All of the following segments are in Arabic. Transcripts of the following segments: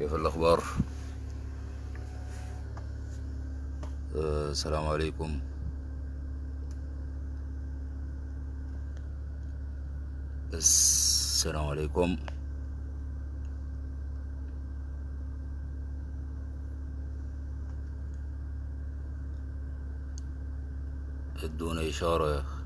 كيف الأخبار أه السلام عليكم السلام عليكم بدون إشارة يا أخي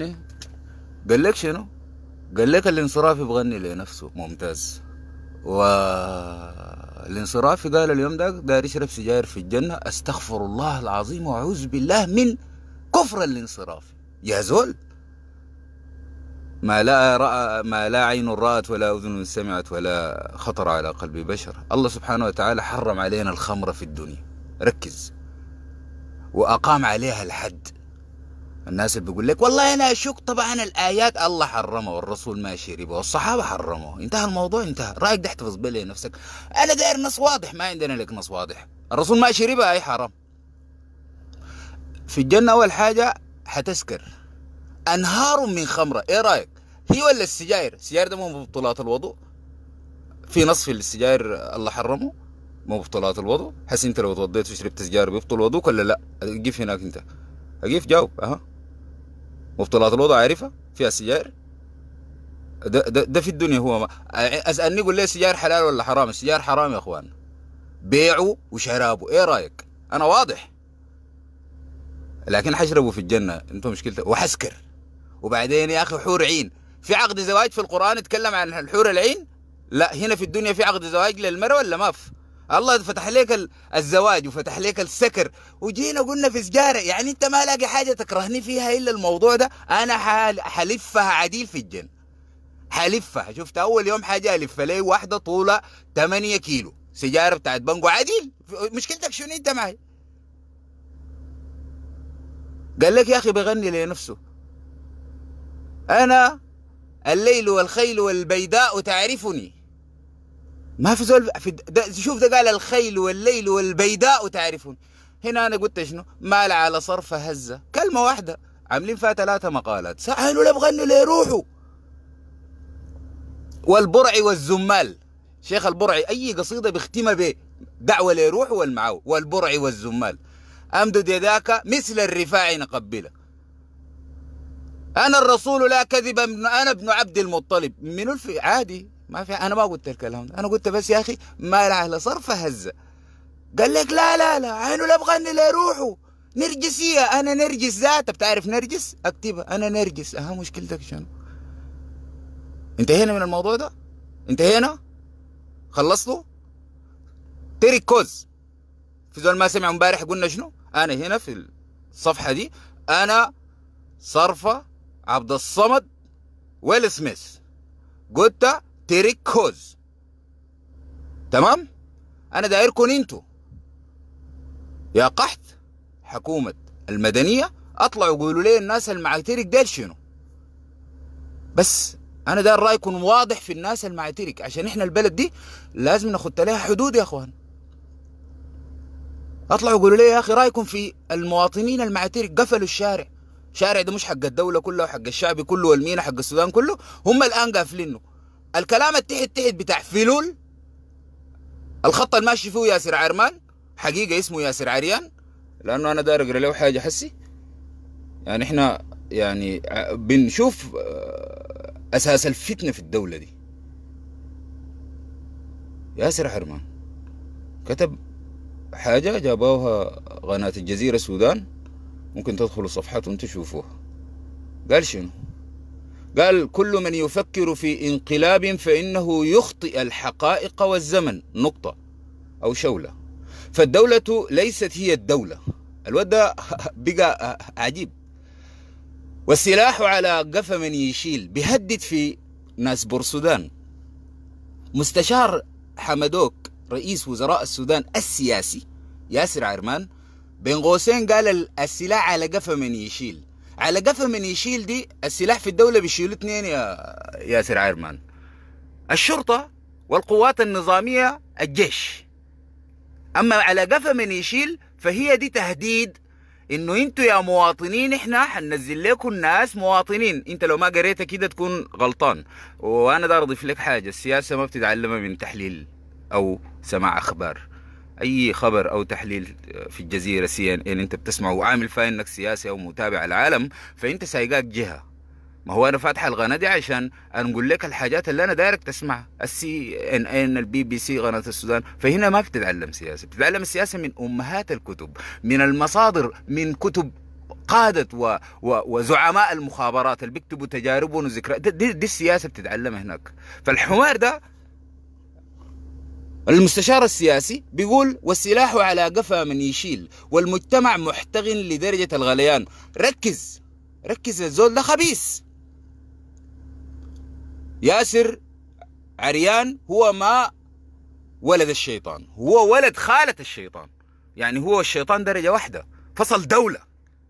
يعني قال لك شنو قال لك الانصرافي بغني لنفسه ممتاز والانصرافي قال اليوم ده داير يشرب سجاير في الجنة استغفر الله العظيم واعوذ بالله من كفر الانصرافي يا زول ما لا رأى ما لا عين رأت ولا أذن سمعت ولا خطر على قلب بشر الله سبحانه وتعالى حرم علينا الخمر في الدنيا ركز وأقام عليها الحد الناس اللي بيقول لك والله انا اشك طبعا الايات الله حرمها والرسول ما شربها والصحابه حرموه انتهى الموضوع انتهى رايك تحتفظ احتفظ به لنفسك انا داير نص واضح ما عندنا لك نص واضح الرسول ما شربها اي حرام في الجنه اول حاجه حتسكر انهار من خمره ايه رايك هي ولا السجاير السجاير ده مو بطولات الوضوء في نص في السجاير الله حرمه مو بطولات الوضوء حس انت لو توضيت وشربت سجاير بيبطل وضوءك ولا لا؟ اقف هناك انت اقف جاوب اها مبطلات الوضع عارفها فيها سيجار ده, ده, ده في الدنيا هو ما. اسالني قول لي السجائر حلال ولا حرام السجائر حرام يا اخوان بيعه وشرابه ايه رايك انا واضح لكن حشربوا في الجنه انتم مشكلته وحسكر وبعدين يا اخي حور عين في عقد زواج في القران اتكلم عن الحور العين لا هنا في الدنيا في عقد زواج للمرأة ولا ما في الله فتح لك الزواج وفتح لك السكر وجينا قلنا في سجاره يعني انت ما لاقي حاجه تكرهني فيها الا الموضوع ده انا حلفها عديل في الجن حلفها شفت اول يوم حاجه الف لي واحده طولها 8 كيلو سيجاره بتاعت بنجو عديل مشكلتك شنو انت معي قال لك يا اخي بغني لنفسه انا الليل والخيل والبيداء تعرفني ما في زول في ده شوف ده قال الخيل والليل والبيداء تعرفون هنا انا قلت شنو مال على صرف هزه كلمه واحده عاملين فيها ثلاثه مقالات سهلوا لا بغنوا ليه روحوا والبرعي والزمال شيخ البرعي اي قصيده بيختمها به دعوه لروح والمعاو والبرعي والزمال امدد يداك مثل الرفاع نقبله انا الرسول لا كذب انا ابن عبد المطلب من الف عادي ما في انا ما قلت الكلام ده انا قلت بس يا اخي ما اهل صرف هزه قال لك لا لا لا عينه لا بغني لا روحه نرجسية أنا نرجس ذاته بتعرف نرجس أكتبها أنا نرجس أها مشكلتك شنو انتهينا من الموضوع ده انتهينا خلصته تيري كوز في زول ما سمع امبارح قلنا شنو أنا هنا في الصفحة دي أنا صرفة عبد الصمد ويل سميث قلت تركز تمام انا دايركم انتوا يا قحط حكومه المدنيه اطلعوا قولوا لي الناس المعترك ديل شنو بس انا ده رايكم واضح في الناس المعترك عشان احنا البلد دي لازم ناخد لها حدود يا اخوان اطلعوا قولوا لي يا اخي رايكم في المواطنين المعترك قفلوا الشارع شارع ده مش حق الدوله كلها وحق الشعب كله والمينا حق السودان كله هم الان قافلينه الكلام التحت تحت بتاع فلول الخط الماشي فيه ياسر عرمان حقيقة اسمه ياسر عريان لأنه أنا داير أقرأ له حاجة حسي يعني إحنا يعني بنشوف آه، أساس الفتنة في الدولة دي ياسر عرمان كتب حاجة جابوها قناة الجزيرة السودان ممكن تدخلوا صفحتهم تشوفوها قال شنو قال كل من يفكر في انقلاب فإنه يخطئ الحقائق والزمن نقطة أو شولة فالدولة ليست هي الدولة الواد ده بقى عجيب والسلاح على قفا من يشيل بيهدد في ناس بورسودان مستشار حمدوك رئيس وزراء السودان السياسي ياسر عرمان بين قوسين قال السلاح على قفا من يشيل على قفا من يشيل دي السلاح في الدوله بيشيلوا اثنين يا ياسر عيرمان الشرطه والقوات النظاميه الجيش اما على قفا من يشيل فهي دي تهديد انه انتوا يا مواطنين احنا حننزل لكم ناس مواطنين انت لو ما قريتها كده تكون غلطان وانا دار اضيف لك حاجه السياسه ما بتتعلمها من تحليل او سماع اخبار اي خبر او تحليل في الجزيره سي ان ان انت بتسمعه وعامل فيها انك سياسي او متابع العالم فانت سايقاك جهه ما هو انا فاتح القناه دي عشان نقول لك الحاجات اللي انا دايرك تسمع السي ان ان البي بي سي قناه السودان فهنا ما بتتعلم سياسه بتتعلم السياسه من امهات الكتب من المصادر من كتب قادة و... و... وزعماء المخابرات اللي بيكتبوا تجاربهم وذكريات دي, دي السياسة بتتعلم هناك فالحوار ده المستشار السياسي بيقول والسلاح على قفا من يشيل والمجتمع محتغن لدرجة الغليان ركز ركز الزول ده خبيث ياسر عريان هو ما ولد الشيطان هو ولد خالة الشيطان يعني هو الشيطان درجة واحدة فصل دولة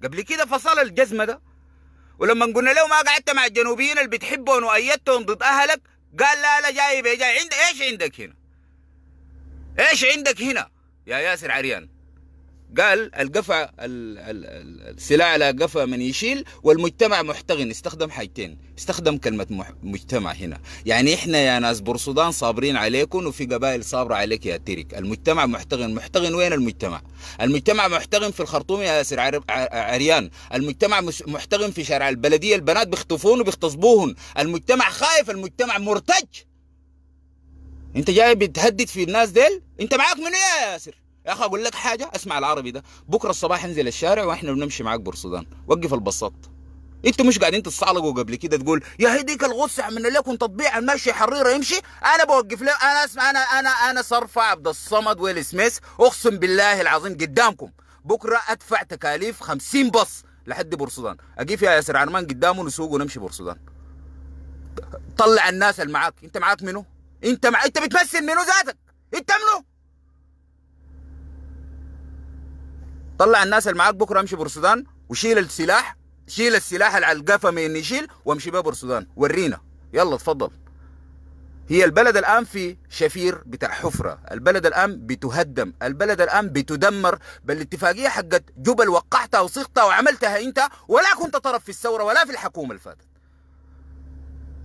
قبل كده فصل الجزمة ده ولما قلنا له ما قعدت مع الجنوبيين اللي بتحبهم وأيدتهم ضد أهلك قال لا لا جاي بي جاي عند إيش عندك هنا ايش عندك هنا يا ياسر عريان قال القفا السلاح على قفا من يشيل والمجتمع محتغن استخدم حاجتين استخدم كلمة مجتمع هنا يعني احنا يا ناس برصدان صابرين عليكم وفي قبائل صابرة عليك يا تيرك المجتمع محتغن محتغن وين المجتمع المجتمع محتغن في الخرطوم يا ياسر عريان المجتمع محتغن في شارع البلدية البنات بيخطفون وبيغتصبوهن المجتمع خايف المجتمع مرتج انت جاي بتهدد في الناس ديل انت معاك منو يا ياسر يا اخي اقول لك حاجه اسمع العربي ده بكره الصباح انزل الشارع واحنا بنمشي معاك برصدان وقف البساط انت مش قاعدين تتصعلقوا قبل كده تقول يا هديك الغصة عملنا لكم تطبيع المشي حريره يمشي انا بوقف له انا اسمع انا انا انا صرفه عبد الصمد ويل سميث اقسم بالله العظيم قدامكم بكره ادفع تكاليف 50 بص لحد بورسودان اجي فيها ياسر عرمان قدامه نسوق ونمشي بورسودان طلع الناس اللي معاك انت معاك منو انت مع انت بتمثل منو ذاتك انت منو طلع الناس اللي معاك بكره امشي بورسودان وشيل السلاح شيل السلاح اللي على القفه من يشيل وامشي بيه بورسودان ورينا يلا اتفضل هي البلد الآن في شفير بتاع حفرة البلد الآن بتهدم البلد الآن بتدمر بالاتفاقية حقت جبل وقعتها وصيغتها وعملتها أنت ولا كنت طرف في الثورة ولا في الحكومة الفاتت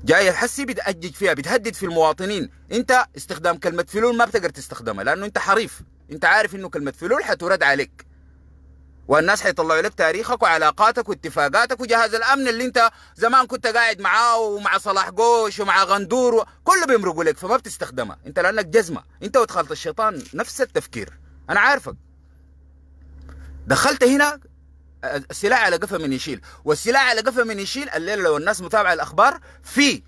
جاي الحسي بتأجج فيها بتهدد في المواطنين انت استخدام كلمة فلول ما بتقدر تستخدمها لأنه انت حريف انت عارف انه كلمة فلول حترد عليك والناس حيطلعوا لك تاريخك وعلاقاتك واتفاقاتك وجهاز الامن اللي انت زمان كنت قاعد معاه ومع صلاح قوش ومع غندور و... كله بيمرقوا لك فما بتستخدمها انت لانك جزمه انت ودخلت الشيطان نفس التفكير انا عارفك دخلت هنا السلاح على قفا من يشيل والسلاح على قفا من يشيل الليله لو الناس متابعه الاخبار في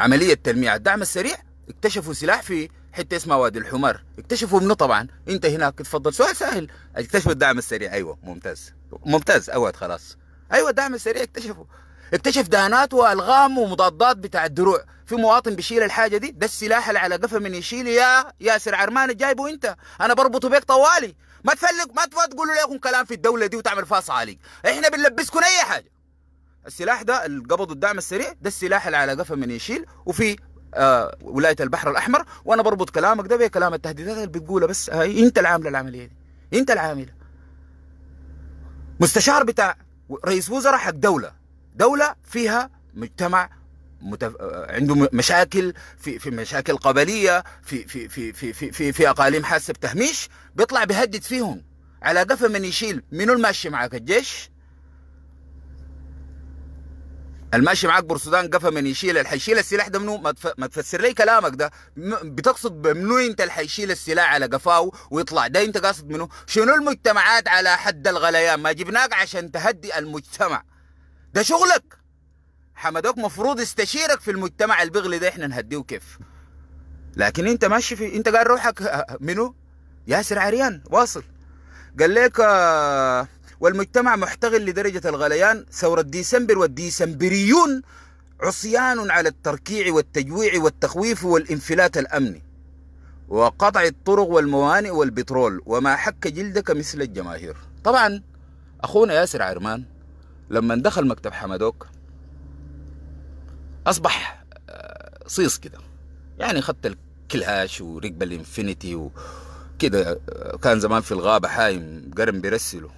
عمليه تلميع الدعم السريع اكتشفوا سلاح في حته اسمها وادي الحمر اكتشفوا منه طبعا انت هناك تفضل سؤال سهل اكتشفوا الدعم السريع ايوه ممتاز ممتاز اوعد خلاص ايوه الدعم السريع اكتشفوا اكتشف دهانات والغام ومضادات بتاع الدروع في مواطن بيشيل الحاجه دي ده السلاح اللي على قفا من يشيل يا ياسر عرمان جايبه انت انا بربطه بيك طوالي ما تفلق ما تقولوا لكم كلام في الدوله دي وتعمل فاص صعاليق احنا بنلبسكم اي حاجه السلاح ده القبض والدعم الدعم السريع ده السلاح اللي على قفا من يشيل وفي آه ولايه البحر الاحمر وانا بربط كلامك ده بكلام التهديدات اللي بتقولها بس هاي انت عامله العمليه دي انت العامله مستشار بتاع رئيس وزراء حق دوله دوله فيها مجتمع متف... عنده مشاكل في في مشاكل قبليه في في في في في, في, في اقاليم حاسه بتهميش بيطلع بيهدد فيهم على قفا من يشيل منو الماشي معك الجيش الماشي معاك برسودان قفا من يشيل اللي حيشيل السلاح ده منو ما, تف... ما تفسر لي كلامك ده بتقصد منو انت اللي حيشيل السلاح على قفاه ويطلع ده انت قاصد منو شنو المجتمعات على حد الغليان ما جبناك عشان تهدي المجتمع ده شغلك حمدوك مفروض استشيرك في المجتمع البغلي ده احنا نهديه كيف لكن انت ماشي في انت قال روحك منو ياسر عريان واصل قال لك آه، والمجتمع محتغل لدرجة الغليان ثورة ديسمبر والديسمبريون عصيان على التركيع والتجويع والتخويف والانفلات الأمني وقطع الطرق والموانئ والبترول وما حك جلدك مثل الجماهير طبعا أخونا ياسر عرمان لما دخل مكتب حمدوك اصبح آه، صيص كده يعني خدت الكلاش وركب الانفينيتي وكده آه، كان زمان في الغابه حايم قرن بيرسله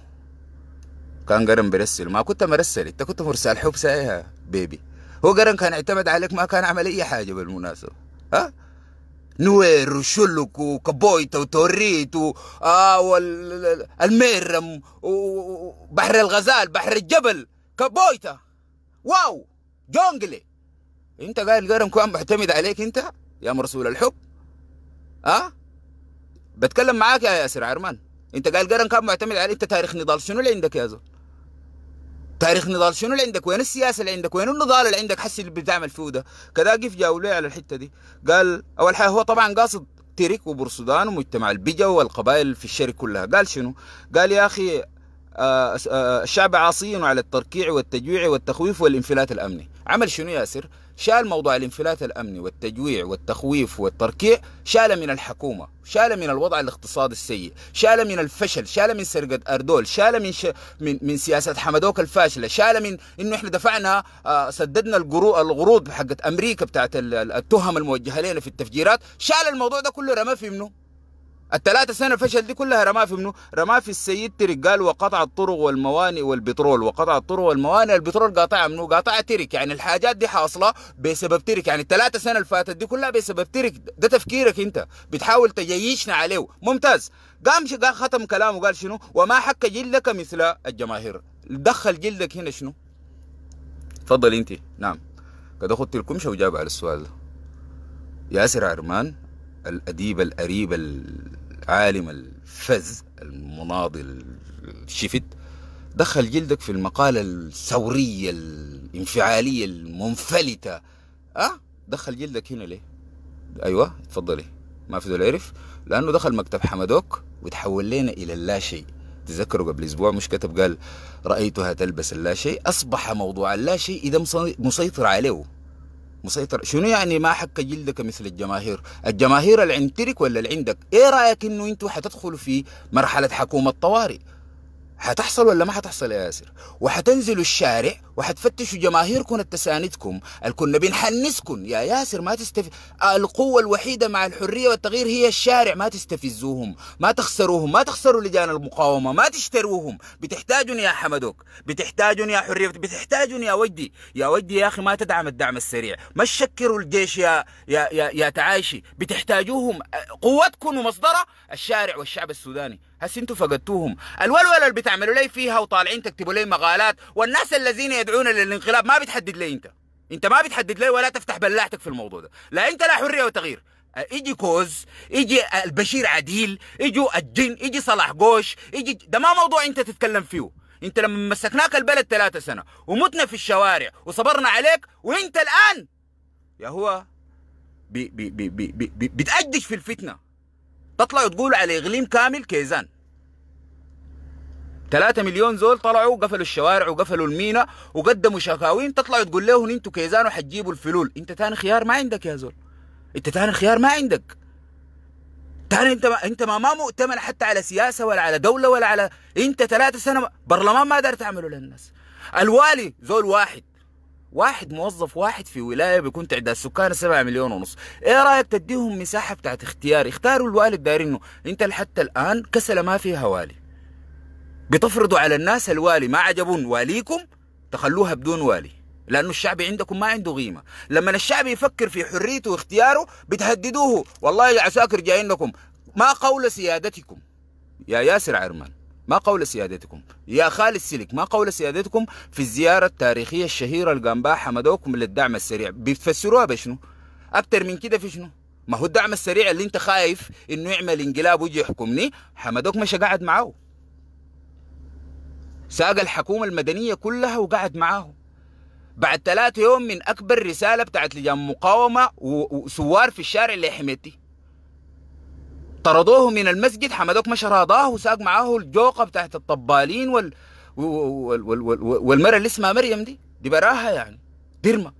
كان قرن بيرسله ما كنت مرسل انت كنت مرسل حب سايها بيبي هو قرن كان اعتمد عليك ما كان عمل اي حاجه بالمناسبه ها نوير وشلك وكبويت وتوريت و... آه والميرم وبحر الغزال بحر الجبل كبويتا واو جونجلي انت قايل قرن كون معتمد عليك انت يا مرسول الحب أه؟ بتكلم معاك يا ياسر عرمان انت قال قرن كان معتمد عليك انت تاريخ نضال شنو اللي عندك يا زول تاريخ نضال شنو اللي عندك وين السياسه اللي عندك وين النضال اللي عندك حسي اللي بتعمل فيه ده كذا قف جاولوه على الحته دي قال اول حاجه هو طبعا قاصد تريك وبرسودان ومجتمع البيجا والقبائل في الشرق كلها قال شنو قال يا اخي آه، آه، الشعب عاصي على التركيع والتجويع والتخويف والانفلات الامني عمل شنو ياسر شال موضوع الانفلات الأمني والتجويع والتخويف والتركيع شال من الحكومة شال من الوضع الاقتصادي السيء شال من الفشل شال من سرقة أردول شال من, ش... من من سياسة حمدوك الفاشلة شال من إنه إحنا دفعنا آه سددنا القروض الغروض حقت أمريكا بتاعت التهم الموجهة لنا في التفجيرات شال الموضوع ده كله رمى في منه الثلاثة سنة فشل دي كلها رماه في منو؟ رماه في السيد ترك قال وقطع الطرق والموانئ والبترول وقطع الطرق والموانئ البترول قاطعها منو؟ قاطعها ترك يعني الحاجات دي حاصلة بسبب ترك يعني الثلاثة سنة اللي فاتت دي كلها بسبب ترك ده تفكيرك أنت بتحاول تجيشنا عليه ممتاز قام قال ختم كلامه قال شنو؟ وما حك جلدك مثل الجماهير دخل جلدك هنا شنو؟ تفضل أنت نعم قد أخذت لكم شو جاب على السؤال ده ياسر عرمان الأديب الأريب العالم الفز المناضل الشفت دخل جلدك في المقالة الثورية الانفعالية المنفلتة أه دخل جلدك هنا ليه أيوة اتفضلي ما في دول عرف لأنه دخل مكتب حمدوك وتحول لنا إلى اللاشيء تذكروا قبل اسبوع مش كتب قال رايتها تلبس اللاشيء اصبح موضوع اللاشيء اذا مسيطر عليه مسيطر شنو يعني ما حك جلدك مثل الجماهير الجماهير اللي عندك ولا اللي عندك ايه رايك انه انتوا حتدخلوا في مرحله حكومه طوارئ حتحصل ولا ما حتحصل يا ياسر وحتنزلوا الشارع وحتفتشوا جماهيركم التساندكم الكنا بنحنسكم يا ياسر ما تستف القوة الوحيدة مع الحرية والتغيير هي الشارع ما تستفزوهم ما تخسروهم ما تخسروا لجان المقاومة ما تشتروهم بتحتاجون يا حمدوك بتحتاجون يا حرية بتحتاجون يا ودي يا ودي يا أخي ما تدعم الدعم السريع ما تشكروا الجيش يا يا يا, يا تعايشي بتحتاجوهم قوتكم ومصدرها الشارع والشعب السوداني هسه انتوا فقدتوهم الولوله اللي بتعملوا لي فيها وطالعين تكتبوا لي مقالات والناس الذين يدعون تدعونا للانقلاب ما بتحدد لي انت انت ما بتحدد لي ولا تفتح بلاعتك في الموضوع ده لا انت لا حريه وتغيير آه، يجي كوز يجي آه، البشير عديل يجي الجن يجي صلاح قوش يجي ده ما موضوع انت تتكلم فيه انت لما مسكناك البلد ثلاثة سنة ومتنا في الشوارع وصبرنا عليك وانت الان يا هو بي بي بي بي بي بتأجج في الفتنة تطلع وتقول على اغليم كامل كيزان 3 مليون زول طلعوا وقفلوا الشوارع وقفلوا المينا وقدموا شكاوين تطلعوا تقول لهم انتوا كيزان وحتجيبوا الفلول انت تاني خيار ما عندك يا زول انت تاني خيار ما عندك تاني انت ما انت ما, ما مؤتمن حتى على سياسه ولا على دوله ولا على انت ثلاثة سنه برلمان ما قدرت تعمله للناس الوالي زول واحد واحد موظف واحد في ولايه بيكون تعداد سكانها 7 مليون ونص ايه رايك تديهم مساحه بتاعت اختيار اختاروا الوالد دايرينه انت لحتى الان كسله ما فيها والي بتفرضوا على الناس الوالي ما عجبون واليكم تخلوها بدون والي لأن الشعب عندكم ما عنده قيمة لما الشعب يفكر في حريته واختياره بتهددوه والله يا عساكر جايين لكم ما قول سيادتكم يا ياسر عرمان ما قول سيادتكم يا خالد سلك ما قول سيادتكم في الزيارة التاريخية الشهيرة القنباء حمدوكم للدعم السريع بتفسروها بشنو أكتر من كده في شنو ما هو الدعم السريع اللي انت خايف انه يعمل انقلاب ويجي يحكمني حمدوك مش قاعد معاه ساق الحكومة المدنية كلها وقعد معاهم بعد ثلاثة يوم من أكبر رسالة بتاعت لجان مقاومة وسوار في الشارع اللي حميتي طردوه من المسجد حمدوك مش راضاه وساق معاه الجوقة بتاعت الطبالين وال... وال... وال... وال... والمرأة اللي اسمها مريم دي دي براها يعني درمة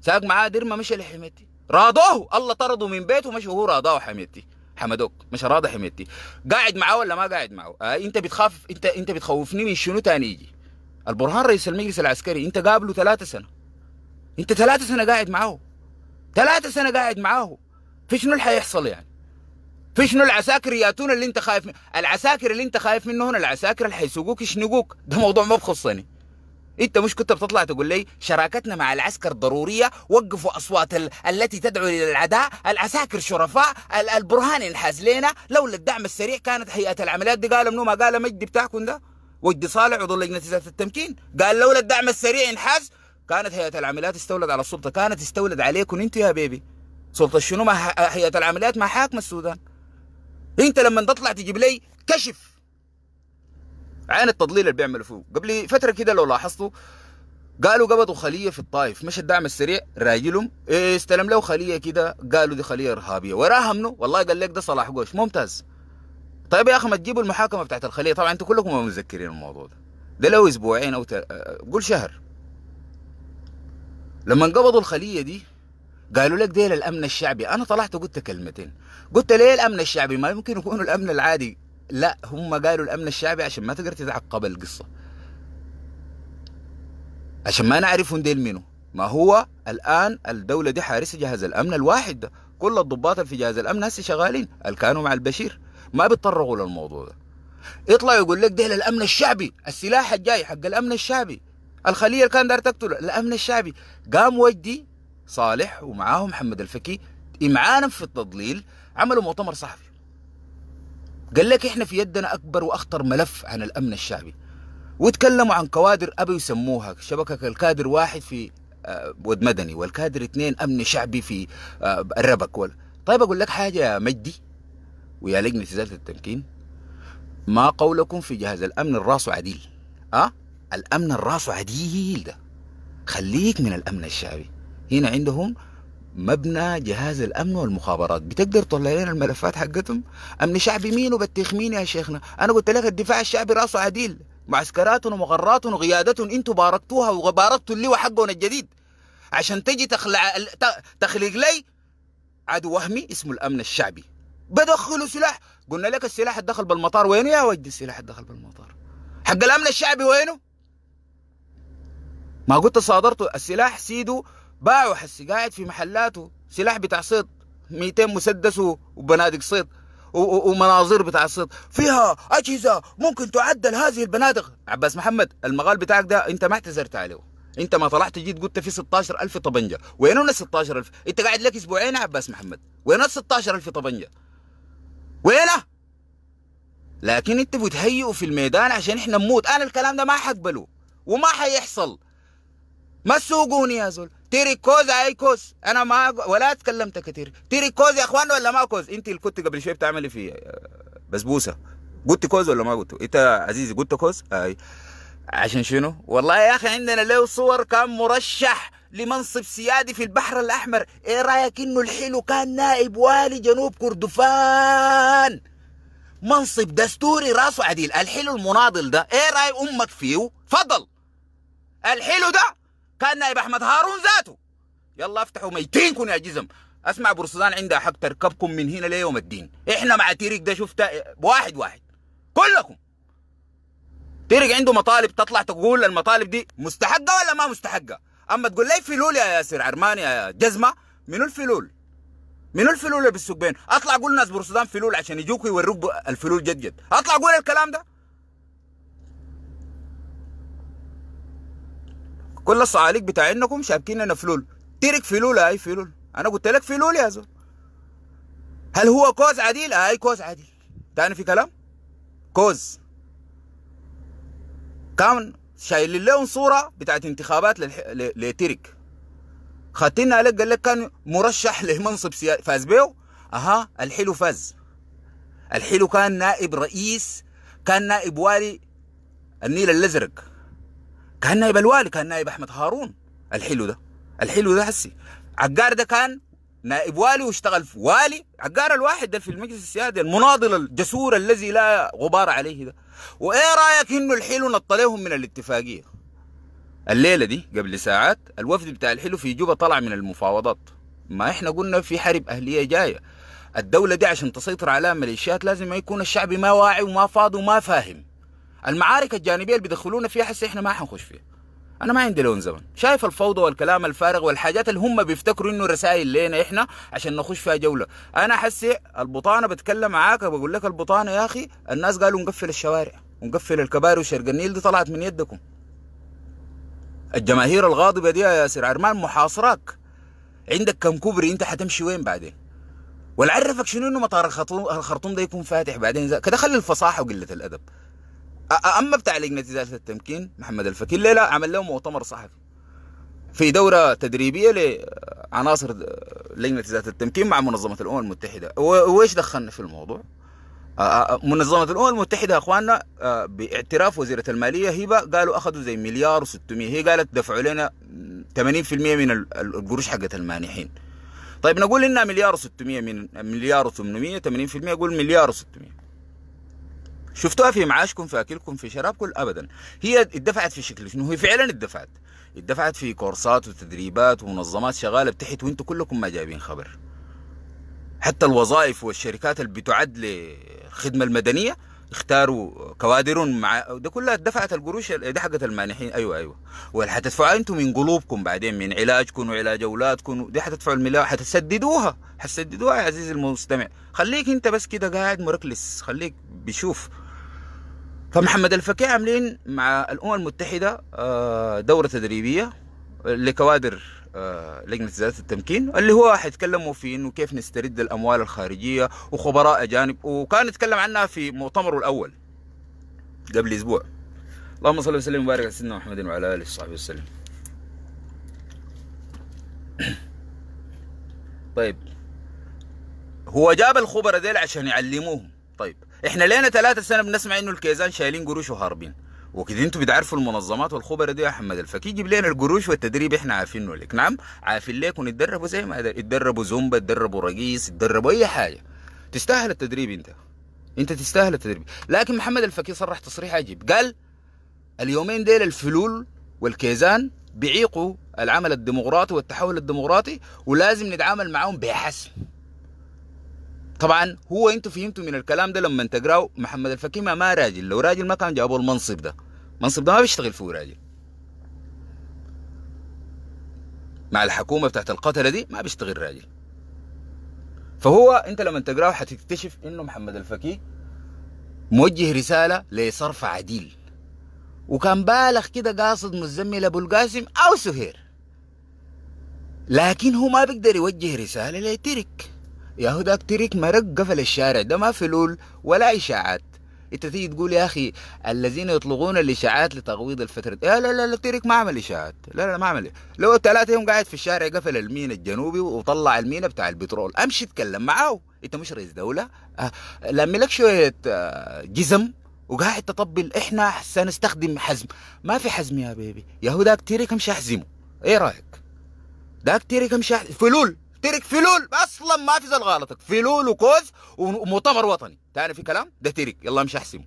ساق معاه درمة مشى لحميتي راضوه الله طرده من بيته مشى هو راضاه حميتي حمدوك مش راضي حميدتي قاعد معاه ولا ما قاعد معاه آه انت بتخاف انت انت بتخوفني من شنو تاني يجي البرهان رئيس المجلس العسكري انت قابله ثلاثة سنه انت ثلاثة سنه قاعد معاه ثلاثة سنه قاعد معاه في شنو اللي حيحصل يعني في شنو العساكر ياتون اللي انت خايف من... العساكر اللي انت خايف منه هنا العساكر اللي حيسوقوك يشنقوك ده موضوع ما بخصني انت مش كنت بتطلع تقول لي شراكتنا مع العسكر ضرورية وقفوا اصوات ال... التي تدعو الى العداء العساكر شرفاء ال... البرهان ينحاز لنا لولا الدعم السريع كانت هيئة العمليات دي قال منو ما قال مجدي بتاعكم ده وجدي صالح عضو لجنة إدارة التمكين قال لولا الدعم السريع ينحاز كانت هيئة العمليات استولد على السلطة كانت استولد عليكم انتوا يا بيبي سلطة شنو ما هيئة العمليات ما حاكم السودان انت لما تطلع تجيب لي كشف عين التضليل اللي بيعملوا فيه قبل فتره كده لو لاحظتوا قالوا قبضوا خليه في الطائف مش الدعم السريع راجلهم إيه، استلم له خليه كده قالوا دي خليه ارهابيه وراها منه والله قال لك ده صلاح قوش ممتاز طيب يا اخي ما تجيبوا المحاكمه بتاعت الخليه طبعا انتوا كلكم متذكرين الموضوع ده ده لو اسبوعين او تل... قول شهر لما انقبضوا الخليه دي قالوا لك ديل الامن الشعبي انا طلعت قلت كلمتين قلت ليه الامن الشعبي ما يمكن يكون الامن العادي لا هم قالوا الامن الشعبي عشان ما تقدر تتعقب القصه عشان ما نعرفهم ديل منه ما هو الان الدوله دي حارسه جهاز الامن الواحد ده كل الضباط اللي في جهاز الامن هسه شغالين اللي كانوا مع البشير ما بيتطرقوا للموضوع ده يطلع يقول لك ده الامن الشعبي السلاح الجاي حق الامن الشعبي الخليه اللي كان دار تقتله الامن الشعبي قام وجدي صالح ومعاهم محمد الفكي امعانا في التضليل عملوا مؤتمر صحفي قال لك احنا في يدنا اكبر واخطر ملف عن الامن الشعبي وتكلموا عن كوادر ابي يسموها شبكه الكادر واحد في آه، ود مدني والكادر اثنين امن شعبي في آه، الربك وال... طيب اقول لك حاجه يا مجدي ويا لجنه ازاله التمكين ما قولكم في جهاز الامن الراس عديل أه؟ الامن الراس عديل ده خليك من الامن الشعبي هنا عندهم مبنى جهاز الامن والمخابرات بتقدر تطلع لنا الملفات حقتهم امن شعبي مين وبتيخ مين يا شيخنا انا قلت لك الدفاع الشعبي راسه عديل معسكرات ومغراتهم وقيادات انتوا باركتوها وباركتوا اللواء حقهم الجديد عشان تجي تخلع تخليق لي عدو وهمي اسمه الامن الشعبي بدخله سلاح قلنا لك السلاح الدخل بالمطار وينه يا ودي السلاح الدخل بالمطار حق الامن الشعبي وينه ما قلت صادرته السلاح سيده باعوا حسي قاعد في محلاته سلاح بتاع صيد 200 مسدس وبنادق صيد ومناظير بتاع الصيد فيها اجهزه ممكن تعدل هذه البنادق عباس محمد المقال بتاعك ده انت ما اعتذرت عليه انت ما طلعت جيت قلت في 16000 طبنجه وين ال 16000 انت قاعد لك اسبوعين عباس محمد وين ال 16000 طبنجه وينه لكن انت بتهيئوا في الميدان عشان احنا نموت انا الكلام ده ما حقبله وما حيحصل ما تسوقوني يا زول تيري كوز اي كوز انا ما ولا اتكلمت كثير كوز يا اخوان ولا ما كوز انت اللي كنت قبل شوي بتعملي في آه، بسبوسه قلت كوز ولا ما قلت انت عزيزي قلت كوز اي عشان شنو والله يا اخي عندنا له صور كان مرشح لمنصب سيادي في البحر الاحمر ايه رايك انه الحلو كان نائب والي جنوب كردفان منصب دستوري راسه عديل الحلو المناضل ده ايه راي امك فيه فضل الحلو ده كان نائب احمد هارون ذاته يلا افتحوا ميتينكم يا جزم اسمع برصدان عندها حق تركبكم من هنا ليوم الدين احنا مع تيريك ده شفت واحد واحد كلكم تيريك عنده مطالب تطلع تقول المطالب دي مستحقه ولا ما مستحقه اما تقول لي فلول يا ياسر عرماني يا جزمه منو الفلول منو الفلول اللي بالسوق بين اطلع قول ناس برصدان فلول عشان يجوك يوروك الفلول جد جد اطلع قول الكلام ده كل الصعاليك بتاع انكم شابكين فلول ترك فلول اي فلول انا قلت لك فلول يا زول هل هو كوز عديل آه، اي كوز عديل تاني في كلام كوز كان شايلين لهم صوره بتاعت انتخابات للح... ل... لترك خاتينها لك قال لك كان مرشح لمنصب سياسي فاز بيه اها الحلو فاز الحلو كان نائب رئيس كان نائب والي النيل الازرق كان نائب الوالي كان نائب احمد هارون الحلو ده الحلو ده هسي عقار ده كان نائب والي واشتغل في والي عقار الواحد ده في المجلس السيادي المناضل الجسور الذي لا غبار عليه ده وايه رايك انه الحلو نطلعهم من الاتفاقيه الليله دي قبل ساعات الوفد بتاع الحلو في جوبا طلع من المفاوضات ما احنا قلنا في حرب اهليه جايه الدوله دي عشان تسيطر على ميليشيات لازم يكون الشعب ما واعي وما فاضي وما فاهم المعارك الجانبيه اللي بيدخلونا فيها حسي احنا ما حنخش فيها انا ما عندي لون زمن شايف الفوضى والكلام الفارغ والحاجات اللي هم بيفتكروا انه رسائل لينا احنا عشان نخش فيها جوله انا حسي البطانه بتكلم معاك بقول لك البطانه يا اخي الناس قالوا نقفل الشوارع ونقفل الكباري وشرق النيل دي طلعت من يدكم الجماهير الغاضبه دي يا ياسر عرمان محاصرك عندك كم كوبري انت حتمشي وين بعدين ولعرفك شنو انه مطار الخرطوم ده يكون فاتح بعدين كده خلي الفصاحه وقله الادب اما بتاع لجنه ازاله التمكين محمد الفكي لا عمل له مؤتمر صحفي في دوره تدريبيه لعناصر لجنه ازاله التمكين مع منظمه الامم المتحده وايش دخلنا في الموضوع؟ منظمة الأمم المتحدة أخواننا باعتراف وزيرة المالية هبة قالوا أخذوا زي مليار و600 هي قالت دفعوا لنا 80% من القروش حقت المانحين طيب نقول إنها مليار و600 من مليار و800 80% قول مليار و600 شفتوها في معاشكم في اكلكم في شرابكم ابدا هي اتدفعت في شكل شنو هي فعلا اتدفعت اتدفعت في كورسات وتدريبات ومنظمات شغاله بتحت وانتم كلكم ما جايبين خبر حتى الوظائف والشركات اللي بتعد للخدمه المدنيه اختاروا كوادر مع ده كلها دفعت القروش دي حقت المانحين ايوه ايوه واللي حتدفعوا انتم من قلوبكم بعدين من علاجكم وعلاج اولادكم دي حتدفعوا الملايين حتسددوها حتسددوها يا عزيزي المستمع خليك انت بس كده قاعد مركلس خليك بشوف فمحمد الفكي عاملين مع الامم المتحده آه، دوره تدريبيه لكوادر آه، لجنه زيادة التمكين اللي هو حيتكلموا في انه كيف نسترد الاموال الخارجيه وخبراء اجانب وكان يتكلم عنها في مؤتمره الاول قبل اسبوع اللهم صل وسلم وبارك على سيدنا محمد وعلى اله وصحبه وسلم طيب هو جاب الخبراء ديل عشان يعلموهم طيب احنا لينا ثلاثة سنة بنسمع انه الكيزان شايلين قروش وهاربين وكده انتوا بتعرفوا المنظمات والخبراء دي يا محمد الفكي يجيب لنا القروش والتدريب احنا عارفينه لك نعم عارفين ليك ونتدربوا زي ما اتدربوا زومبا اتدربوا رقيص اتدربوا اي حاجه تستاهل التدريب انت انت تستاهل التدريب لكن محمد الفكي صرح تصريح عجيب قال اليومين ديل الفلول والكيزان بيعيقوا العمل الديمقراطي والتحول الديمقراطي ولازم نتعامل معاهم بحسم طبعا هو انتوا فهمتوا من الكلام ده لما تقراوا محمد الفكيمة ما راجل لو راجل ما كان جابوا المنصب ده المنصب ده ما بيشتغل فيه راجل مع الحكومه بتاعت القتله دي ما بيشتغل راجل فهو انت لما تقراه حتكتشف انه محمد الفكي موجه رساله لصرف عديل وكان بالغ كده قاصد مزمل ابو القاسم او سهير لكن هو ما بيقدر يوجه رساله لترك يا هو داك تريك مرق قفل الشارع ده ما فلول ولا اشاعات انت تيجي تقول يا اخي الذين يطلقون الاشاعات لتغويض الفتره إيه، لا لا لا, لا تريك ما عمل اشاعات لا لا ما عمل لو ثلاثه يوم قاعد في الشارع قفل المينا الجنوبي وطلع المينا بتاع البترول امشي اتكلم معاه انت مش رئيس دوله أه لما لك شويه آه، جزم وقاعد تطبل احنا سنستخدم حزم ما في حزم يا بيبي يا هو داك تريك امشي احزمه ايه رايك داك تريك امشي فلول ترك فلول اصلا ما في زل غلطك فلول وكوز ومؤتمر وطني تعرف في كلام ده ترك يلا مش احسمه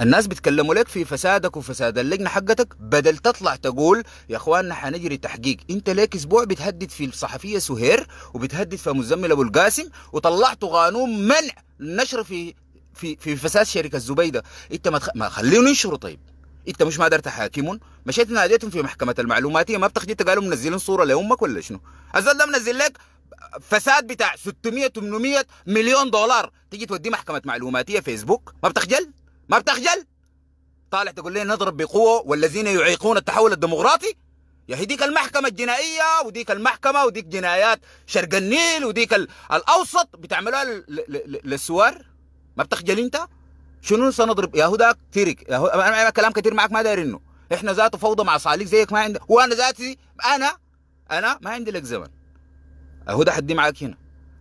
الناس بيتكلموا لك في فسادك وفساد اللجنه حقتك بدل تطلع تقول يا اخواننا حنجري تحقيق انت ليك اسبوع بتهدد في الصحفيه سهير وبتهدد في مزمل ابو القاسم وطلعتوا قانون منع النشر في في في فساد شركه الزبيده انت ما, تخ... ما طيب انت مش ما قدرت حاكمهم مشيت ناديتهم في محكمه المعلوماتيه ما بتخجيت قالوا منزلين صوره لامك ولا شنو الزول ده منزل لك فساد بتاع 600 800 مليون دولار تيجي توديه محكمه معلوماتيه فيسبوك ما بتخجل ما بتخجل طالع تقول لي نضرب بقوه والذين يعيقون التحول الديمقراطي يا هي ديك المحكمة الجنائية وديك المحكمة وديك جنايات شرق النيل وديك الأوسط بتعملوها للسوار ما بتخجل أنت؟ شنو سنضرب يا هو ده تيرك يا هو انا كلام كثير معك ما داير انه احنا ذاته فوضى مع صالح زيك ما عندي وانا ذاتي انا انا ما عندي لك زمن اهو ده حدي معك هنا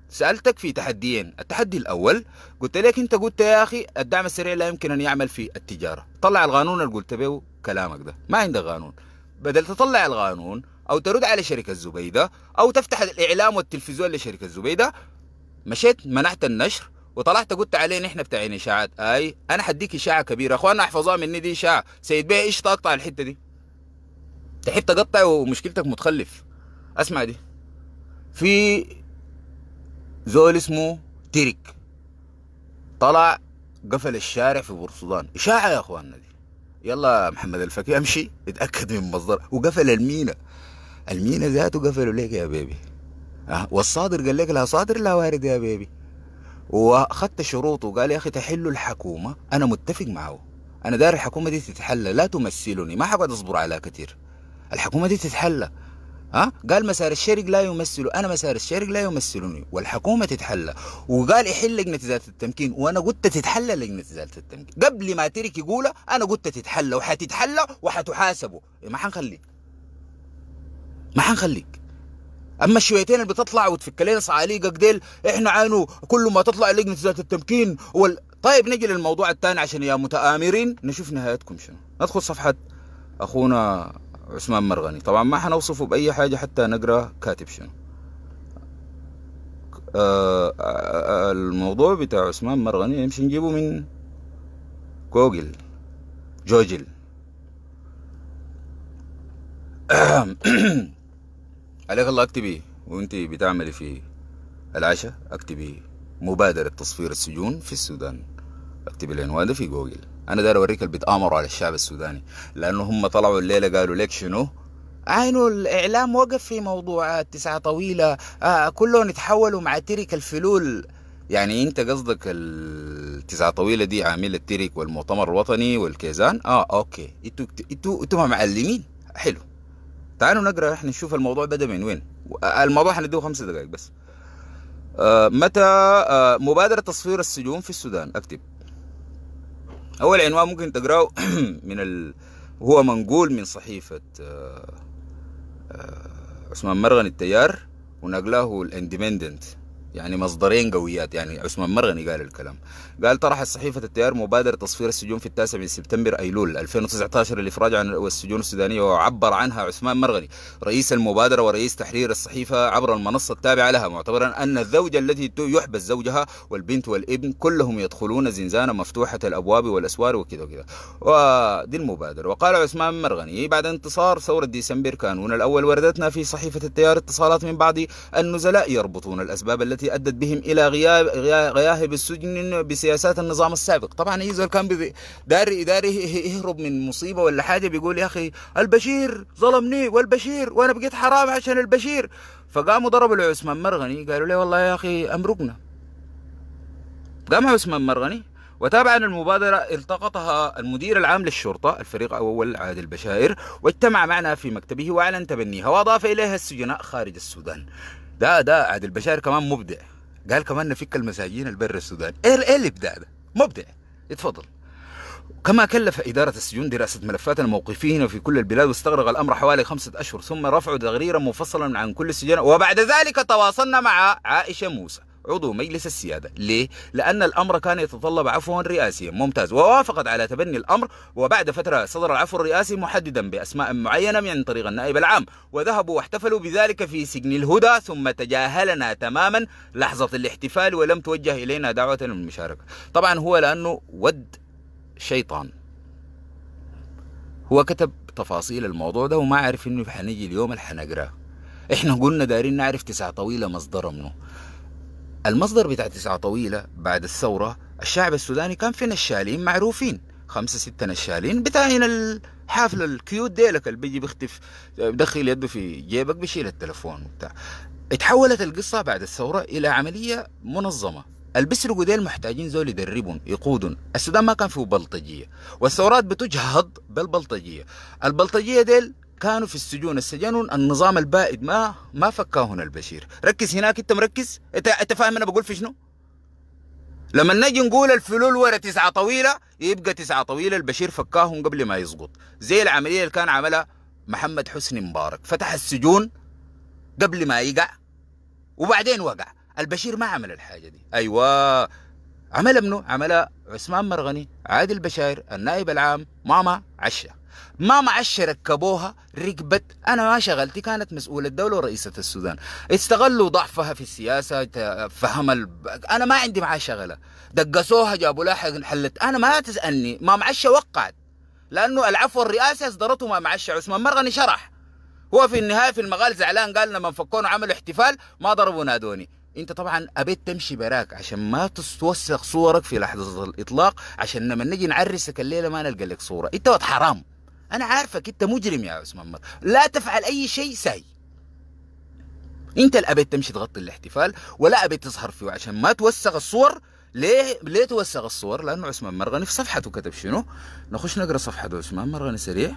سالتك في تحديين التحدي الاول قلت لك انت قلت يا اخي الدعم السريع لا يمكن ان يعمل في التجاره طلع القانون اللي قلت به كلامك ده ما عندك قانون بدل تطلع القانون او ترد على شركه زبيده او تفتح الاعلام والتلفزيون لشركه زبيده مشيت منعت النشر وطلعت قلت عليه ان احنا بتاعين اشاعات اي انا هديك اشاعه كبيره اخوانا احفظوها مني دي اشاعه سيد بيه ايش تقطع الحته دي تحب تقطع ومشكلتك متخلف اسمع دي في زول اسمه تيرك طلع قفل الشارع في بورسودان اشاعه يا اخواننا دي يلا محمد الفكي امشي اتاكد من مصدر وقفل المينا المينا ذاته قفلوا ليك يا بيبي أه والصادر قال لك لا صادر لا وارد يا بيبي واخذت شروطه وقال يا اخي تحلوا الحكومه انا متفق معه انا داري الحكومه دي تتحلى لا تمثلني ما حقعد اصبر عليها كثير الحكومه دي تتحلى ها قال مسار الشرق لا يمثل انا مسار الشرق لا يمثلني والحكومه تتحلى وقال يحل لجنه ازاله التمكين وانا قلت تتحلى لجنه ازاله التمكين قبل ما ترك يقولها انا قلت تتحلى وحتتحلى وحتحاسبوا ما حنخليك ما حنخليك اما الشويتين اللي بتطلع وتفك لنا صعاليقك ديل احنا عانوا كل ما تطلع لجنه ذات التمكين وال... طيب نجي للموضوع الثاني عشان يا متآمرين نشوف نهايتكم شنو ندخل صفحه اخونا عثمان مرغني طبعا ما حنوصفه باي حاجه حتى نقرا كاتب شنو آه، آه، آه، الموضوع بتاع عثمان مرغني نمشي نجيبه من جوجل جوجل عليك الله اكتبي وانت بتعملي في العشاء اكتبي مبادرة تصفير السجون في السودان اكتبي العنوان ده في جوجل انا داير اوريك اللي بيتآمروا على الشعب السوداني لانه هم طلعوا الليله قالوا لك شنو عينه الاعلام وقف في موضوع تسعه طويله آه كلهم يتحولوا مع ترك الفلول يعني انت قصدك التسعه طويله دي عامل الترك والمؤتمر الوطني والكيزان اه اوكي انتوا انتوا معلمين حلو تعالوا نقرا احنا نشوف الموضوع بدا من وين الموضوع هنديه خمس دقائق بس آه، متى آه، مبادرة تصوير السجون في السودان اكتب اول عنوان ممكن تقراه من ال... هو منقول من صحيفة آه، عثمان مرغن التيار ونقلاه الاندبندنت يعني مصدرين قويات يعني عثمان مرغني قال الكلام قال طرحت صحيفة التيار مبادرة تصفير السجون في التاسع من سبتمبر أيلول 2019 للإفراج عن السجون السودانية وعبر عنها عثمان مرغني رئيس المبادرة ورئيس تحرير الصحيفة عبر المنصة التابعة لها معتبرا أن الزوجة التي يحبس زوجها والبنت والابن كلهم يدخلون زنزانة مفتوحة الأبواب والأسوار وكذا وكذا ودي المبادرة وقال عثمان مرغني بعد انتصار ثورة ديسمبر كانون الأول وردتنا في صحيفة التيار اتصالات من بعض النزلاء يربطون الأسباب التي التي أدت بهم إلى غياب غياهب السجن بسياسات النظام السابق طبعا زول كان داري داري يهرب من مصيبة ولا حاجة بيقول يا أخي البشير ظلمني والبشير وأنا بقيت حرام عشان البشير فقاموا ضربوا لعثمان مرغني قالوا له والله يا أخي أمرقنا قام عثمان مرغني وتابعا المبادرة التقطها المدير العام للشرطة الفريق أول عادل بشائر واجتمع معنا في مكتبه وأعلن تبنيها وأضاف إليها السجناء خارج السودان ده ده عادل بشار كمان مبدع قال كمان نفك المساجين البر السوداني ايه ايه الابداع ده مبدع اتفضل كما كلف إدارة السجون دراسة ملفات الموقفين في كل البلاد واستغرق الأمر حوالي خمسة أشهر ثم رفعوا تقريرا مفصلا عن كل السجناء وبعد ذلك تواصلنا مع عائشة موسى عضو مجلس السيادة ليه؟ لأن الأمر كان يتطلب عفوا رئاسيا ممتاز ووافقت على تبني الأمر وبعد فترة صدر العفو الرئاسي محددا بأسماء معينة من طريق النائب العام وذهبوا واحتفلوا بذلك في سجن الهدى ثم تجاهلنا تماما لحظة الاحتفال ولم توجه إلينا دعوة للمشاركة طبعا هو لأنه ود شيطان هو كتب تفاصيل الموضوع ده وما عارف انه حنيجي اليوم اللي حنقراه احنا قلنا دارين نعرف تسعه طويله مصدره منه المصدر بتاع تسعة طويلة بعد الثورة الشعب السوداني كان في نشالين معروفين خمسة ستة نشالين بتاعين الحافلة الكيوت ديلك اللي بيجي بيختف بدخل يده في جيبك بيشيل التلفون وبتاع اتحولت القصة بعد الثورة إلى عملية منظمة البسرقوا ديل محتاجين زول يدربون يقودون السودان ما كان فيه بلطجية والثورات بتجهض بالبلطجية البلطجية ديل كانوا في السجون السجن النظام البائد ما ما فكاه هنا البشير ركز هناك انت مركز انت انت فاهم انا بقول في شنو لما نجي نقول الفلول ورا تسعة طويلة يبقى تسعة طويلة البشير فكاهم قبل ما يسقط زي العملية اللي كان عملها محمد حسني مبارك فتح السجون قبل ما يقع وبعدين وقع البشير ما عمل الحاجة دي أيوة عمل منه عمل عثمان مرغني عادل بشاير النائب العام ماما عشا ما معش ركبوها ركبت انا ما شغلتي كانت مسؤولة الدولة ورئيسة السودان استغلوا ضعفها في السياسة فهم ال... انا ما عندي معاه شغلة دقسوها جابوا لها حلت انا ما تسألني ما معش وقعت لانه العفو الرئاسي اصدرته ما معش عثمان مرغني شرح هو في النهاية في المقال زعلان قال لما فكونوا عملوا احتفال ما ضربوا نادوني انت طبعا ابيت تمشي براك عشان ما توثق صورك في لحظه الاطلاق عشان لما نجي نعرسك الليله ما نلقى لك صوره انت حرام أنا عارفك أنت مجرم يا عثمان مر لا تفعل أي شيء ساي أنت الأبد تمشي تغطي الاحتفال ولا أبد تظهر فيه عشان ما توسخ الصور ليه ليه توسخ الصور؟ لأنه عثمان مرغني في صفحته كتب شنو؟ نخش نقرأ صفحة عثمان مرغني سريع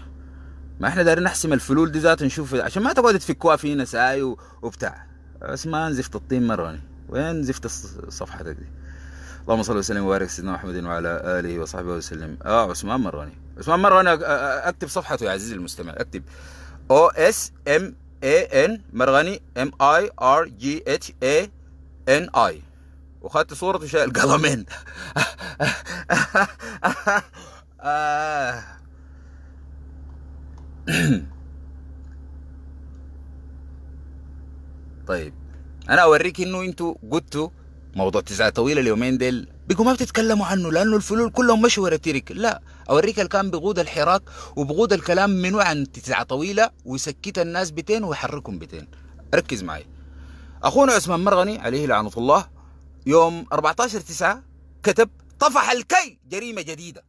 ما احنا دايرين نحسم الفلول دي ذات نشوف عشان ما تقعد تفكوها فينا ساي وبتاع عثمان زفت الطين مرغني وين زفت صفحتك دي؟ اللهم صل وسلم وبارك سيدنا محمد وعلى اله وصحبه وسلم اه عثمان مرغني بس مره انا اكتب صفحته يا عزيزي المستمع اكتب او اس ام اي ان مرغني ام اي ار جي اتش اي ان اي وخدت صورة وشايل القلمين طيب انا اوريك انه انتوا قلتوا موضوع تسعة طويلة اليومين ديل بقوا ما بتتكلموا عنه لانه الفلول كلهم مشوا ورا تيريك لا اوريك كان بقود الحراك وبقود الكلام من عن تسعه طويله ويسكت الناس بتين ويحركهم بتين ركز معي اخونا عثمان مرغني عليه لعنه الله يوم 14 9 كتب طفح الكي جريمه جديده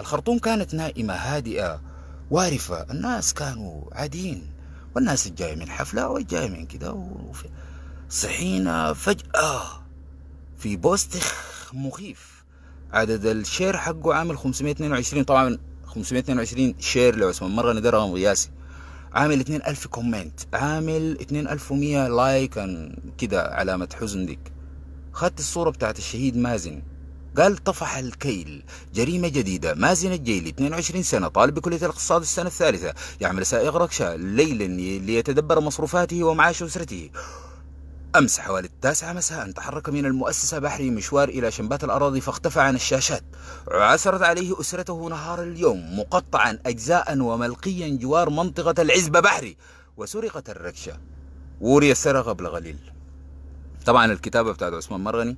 الخرطوم كانت نائمه هادئه وارفه الناس كانوا عاديين والناس الجايه من حفله والجايه من كده صحينا فجاه في بوست مخيف عدد الشير حقه عامل 522 طبعا 522 شير لو اسمه مرة ده رقم قياسي عامل 2000 كومنت عامل 2100 لايك كده علامة حزن ديك خدت الصورة بتاعت الشهيد مازن قال طفح الكيل جريمة جديدة مازن الجيلي 22 سنة طالب بكلية الاقتصاد السنة الثالثة يعمل سائق ركشة ليلا ليتدبر مصروفاته ومعاش أسرته أمس حوالي التاسعة مساء تحرك من المؤسسة بحري مشوار إلى شنبات الأراضي فاختفى عن الشاشات عثرت عليه أسرته نهار اليوم مقطعا أجزاء وملقيا جوار منطقة العزبة بحري وسرقت الركشة وري السرقة قليل طبعا الكتابة بتاعت عثمان مرغني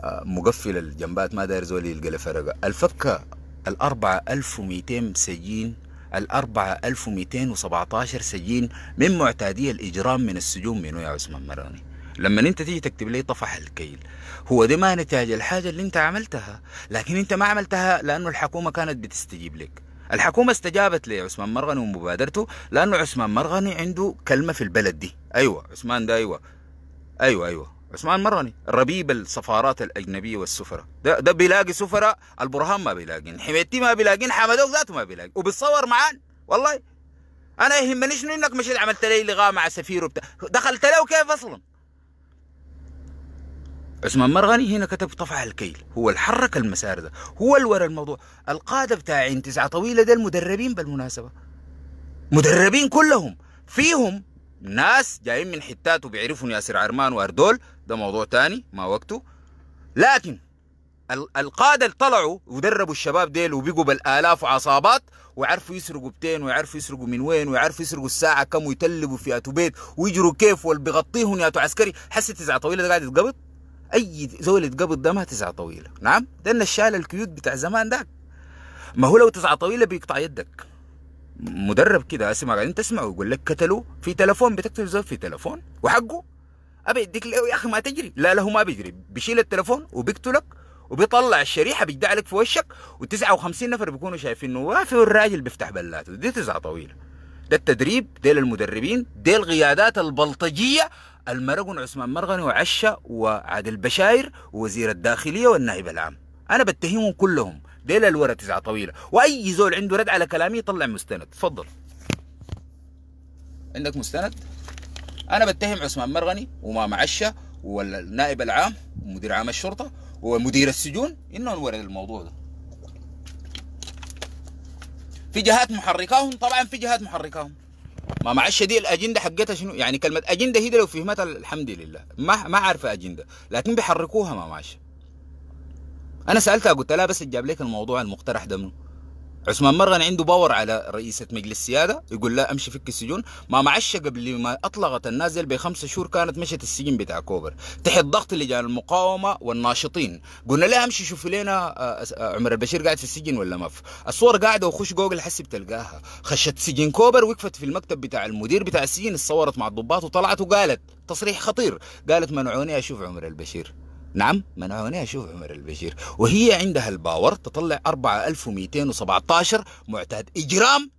آه، مقفل الجنبات ما داير زول يلقى لفرقة الفكة الأربعة ألف ومئتين سجين الأربعة ألف ومئتين وسبعتاشر سجين من معتادي الإجرام من السجون منو يا عثمان مرغني لما انت تيجي تكتب لي طفح الكيل هو ده ما نتاج الحاجه اللي انت عملتها لكن انت ما عملتها لانه الحكومه كانت بتستجيب لك الحكومه استجابت لعثمان مرغني ومبادرته لانه عثمان مرغني عنده كلمه في البلد دي ايوه عثمان ده ايوه ايوه ايوه عثمان مرغني ربيب السفارات الاجنبيه والسفراء ده ده بيلاقي سفراء البرهان ما بيلاقين حميتي ما بيلاقين حمدوك ذاته ما بيلاقي وبتصور معان والله انا يهمني شنو انك مشيت عملت لي لغاء مع سفير وبتاع دخلت له كيف اصلا عثمان مرغني هنا كتب طفح الكيل هو اللي حرك المسار ده هو اللي الموضوع القادة بتاعين تسعة طويلة ده المدربين بالمناسبة مدربين كلهم فيهم ناس جايين من حتات وبيعرفوا ياسر عرمان واردول ده موضوع تاني ما وقته لكن القادة اللي طلعوا ودربوا الشباب ديل وبقوا بالآلاف وعصابات وعرفوا يسرقوا بتين ويعرفوا يسرقوا من وين ويعرفوا يسرقوا الساعة كم ويتلبوا في أتوبيت ويجروا كيف واللي بيغطيهم يا عسكري حسي تسعة طويلة ده قاعد يتقبض اي زول يتقبض دمها تسعه طويله نعم ده النشال الكيوت بتاع زمان ده ما هو لو تسعه طويله بيقطع يدك مدرب كده اسمع قاعدين تسمع يقول لك قتلوا في تلفون بتقتل زول في تلفون وحقه ابي اديك يا اخي ما تجري لا لا هو ما بيجري بيشيل التلفون وبيقتلك وبيطلع الشريحه بيجدع لك في وشك و59 نفر بيكونوا شايفينه وافي الراجل بيفتح بلاته دي تسعه طويله ده التدريب ديل المدربين ديل القيادات البلطجيه المرقن عثمان مرغني وعشة وعادل بشاير ووزير الداخلية والنائب العام أنا بتهمهم كلهم ديل الورا تسعة طويلة وأي زول عنده رد على كلامي يطلع مستند تفضل عندك مستند أنا بتهم عثمان مرغني وماما عشة والنائب العام ومدير عام الشرطة ومدير السجون إنهم ورد الموضوع ده في جهات محركاهم طبعا في جهات محركاهم ما معش دي الاجنده حقتها شنو يعني كلمه اجنده هي لو فهمتها الحمد لله ما ما عارفه اجنده لكن بيحركوها ما معش انا سالتها قلت لها بس جاب لك الموضوع المقترح ده منه عثمان مرغن عنده باور على رئيسة مجلس السيادة يقول لا أمشي فك السجون ما معش قبل ما أطلقت النازل بخمسة شهور كانت مشت السجن بتاع كوبر تحت ضغط لجان المقاومة والناشطين قلنا لا أمشي شوف لنا آه، عمر البشير قاعد في السجن ولا ما في الصور قاعدة وخش جوجل حسب تلقاها خشت سجن كوبر وقفت في المكتب بتاع المدير بتاع السجن اتصورت مع الضباط وطلعت وقالت تصريح خطير قالت منعوني أشوف عمر البشير نعم منعوني أشوف عمر البشير وهي عندها الباور تطلع 4217 معتاد إجرام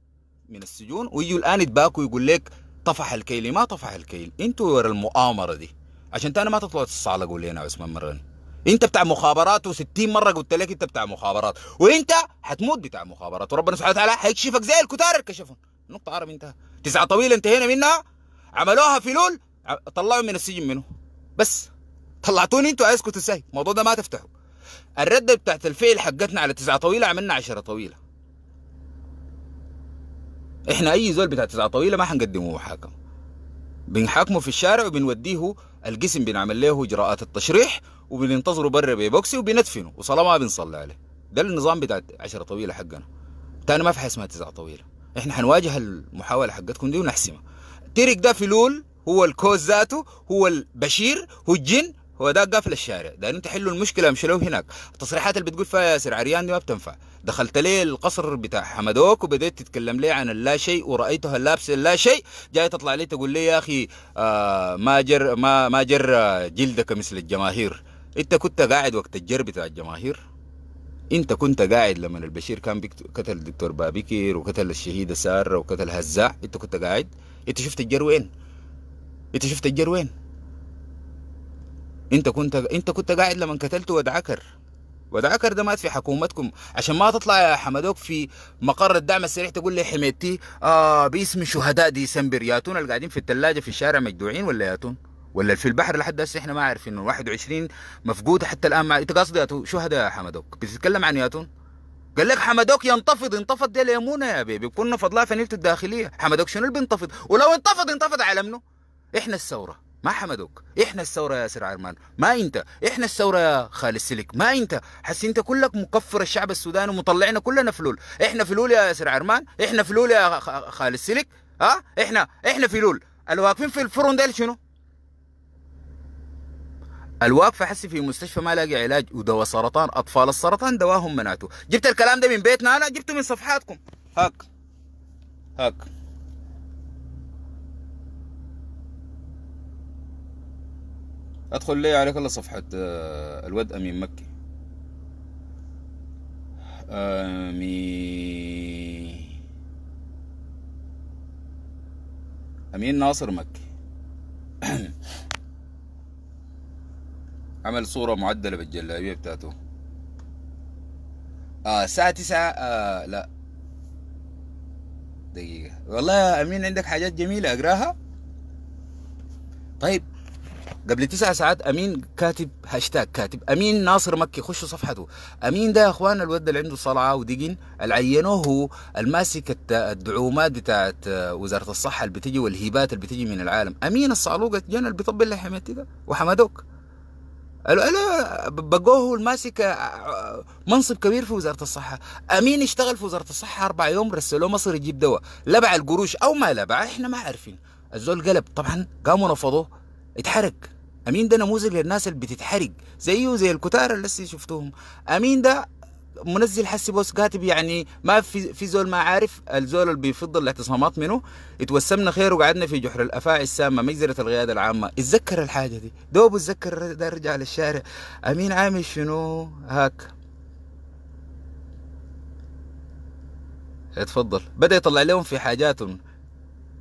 من السجون ويجوا الآن يتباكوا يقول لك طفح الكيل ما طفح الكيل انتوا ورا المؤامرة دي عشان تاني ما تطلع قول لنا عثمان مران انت بتاع مخابرات و60 مره قلت لك انت بتاع مخابرات وانت حتموت بتاع مخابرات وربنا سبحانه وتعالى حيكشفك زي الكتار كشفهم نقطه عربي انتهى تسعه طويله انتهينا منها عملوها في لول طلعوا من السجن منه بس طلعتوني انتوا عايزكم تنسحبوا الموضوع ده ما تفتحوا الرده بتاعت الفعل حقتنا على تسعه طويله عملنا عشره طويله احنا اي زول بتاع تسعه طويله ما حنقدمه محاكمه بنحاكمه في الشارع وبنوديه القسم بنعمل له اجراءات التشريح وبننتظره بره بيبوكسي وبندفنه وصلاه ما بنصلي عليه ده النظام بتاع عشره طويله حقنا تاني ما في حاجه اسمها تسعه طويله احنا حنواجه المحاوله حقتكم دي ونحسمها تيرك ده فلول هو الكوز ذاته هو البشير هو الجن هو ده قافل الشارع انت حلوا المشكله مشلوه هناك التصريحات اللي بتقول فيها ياسر عريان دي ما بتنفع دخلت ليه القصر بتاع حمدوك وبديت تتكلم ليه عن اللا شيء ورايتها لابسه اللا شيء جاي تطلع لي تقول لي يا اخي آه ما جر ما ما جر جلدك مثل الجماهير انت كنت قاعد وقت الجر بتاع الجماهير انت كنت قاعد لما البشير كان قتل الدكتور بابكر وقتل الشهيده ساره وقتل هزاع انت كنت قاعد انت شفت الجر وين انت شفت الجر وين انت كنت انت كنت قاعد لما قتلت ودعكر ودعكر ده مات في حكومتكم عشان ما تطلع يا حمدوك في مقر الدعم السريع تقول لي حميتي آه باسم شهداء ديسمبر ياتون اللي قاعدين في الثلاجه في الشارع مجدوعين ولا ياتون ولا في البحر لحد هسه احنا ما عارفين 21 مفقود حتى الان ما انت قصدي شهداء يا حمدوك بتتكلم عن ياتون قال لك حمدوك ينتفض انتفض دي ليمونه يا بيبي كنا فضلها في نيله الداخليه حمدوك شنو اللي بينتفض ولو انتفض انتفض على منه احنا الثوره ما حمدوك احنا الثوره يا سر عرمان ما انت احنا الثوره يا خالد السلك ما انت حس انت كلك مكفر الشعب السوداني ومطلعنا كلنا فلول احنا فلول يا سر عرمان احنا فلول يا خالد السلك ها أه؟ احنا احنا فلول الواقفين في الفرن ده شنو الواقفه حسي في مستشفى ما لاقي علاج ودواء سرطان اطفال السرطان دواهم مناته جبت الكلام ده من بيتنا انا جبته من صفحاتكم هاك هاك ادخل لي على الله صفحة آه، الود امين مكي امين امين ناصر مكي عمل صورة معدلة بالجلابية بتاعته آه الساعة تسعة آه لا دقيقة والله يا أمين عندك حاجات جميلة أقراها طيب قبل تسع ساعات امين كاتب هاشتاج كاتب امين ناصر مكي خشوا صفحته امين ده يا اخوان الود اللي عنده صلعه ودقن العينوه الماسك الدعومات بتاعت وزاره الصحه اللي بتجي والهيبات اللي بتجي من العالم امين الصالوقة جن اللي بيطبل لحماتي ده وحمدوك قالوا لا بقوه الماسك منصب كبير في وزاره الصحه امين اشتغل في وزاره الصحه اربع يوم رسلوه مصر يجيب دواء لبع القروش او ما لبع احنا ما عارفين الزول قلب طبعا قاموا نفضوه اتحرق امين ده نموذج للناس اللي بتتحرق زيه زي الكتار اللي شفتوهم امين ده منزل حسي بوس كاتب يعني ما في في زول ما عارف الزول اللي بيفضل الاعتصامات منه اتوسمنا خير وقعدنا في جحر الافاعي السامه مجزره القياده العامه اتذكر الحاجه دي دوب اتذكر ده رجع للشارع امين عامل شنو هاك اتفضل بدا يطلع لهم في حاجاتهم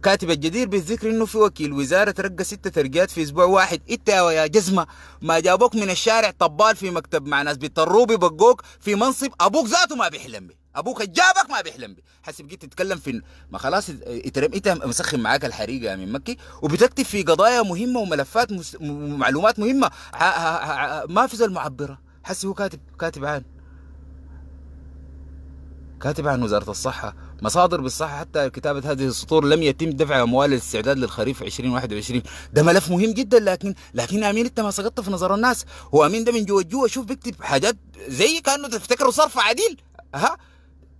كاتب الجدير بالذكر انه في وكيل وزاره ترقى ست ترقيات في اسبوع واحد انت يا جزمه ما جابوك من الشارع طبال في مكتب مع ناس بيضطروا بيبقوك في منصب ابوك ذاته ما بيحلم به ابوك جابك ما بيحلم به حسب جيت تتكلم في ما خلاص اترم انت مسخن معاك الحريقه يا من مكي وبتكتب في قضايا مهمه وملفات ومعلومات مهمه ما في زي معبره حسي هو كاتب كاتب عن كاتب عن وزاره الصحه مصادر بالصحة حتى كتابة هذه السطور لم يتم دفع أموال الاستعداد للخريف 2021 ده ملف مهم جدا لكن لكن أمين أنت ما سقطت في نظر الناس هو أمين ده من جوا جوا شوف بيكتب حاجات زي كأنه تفتكره صرف عديل ها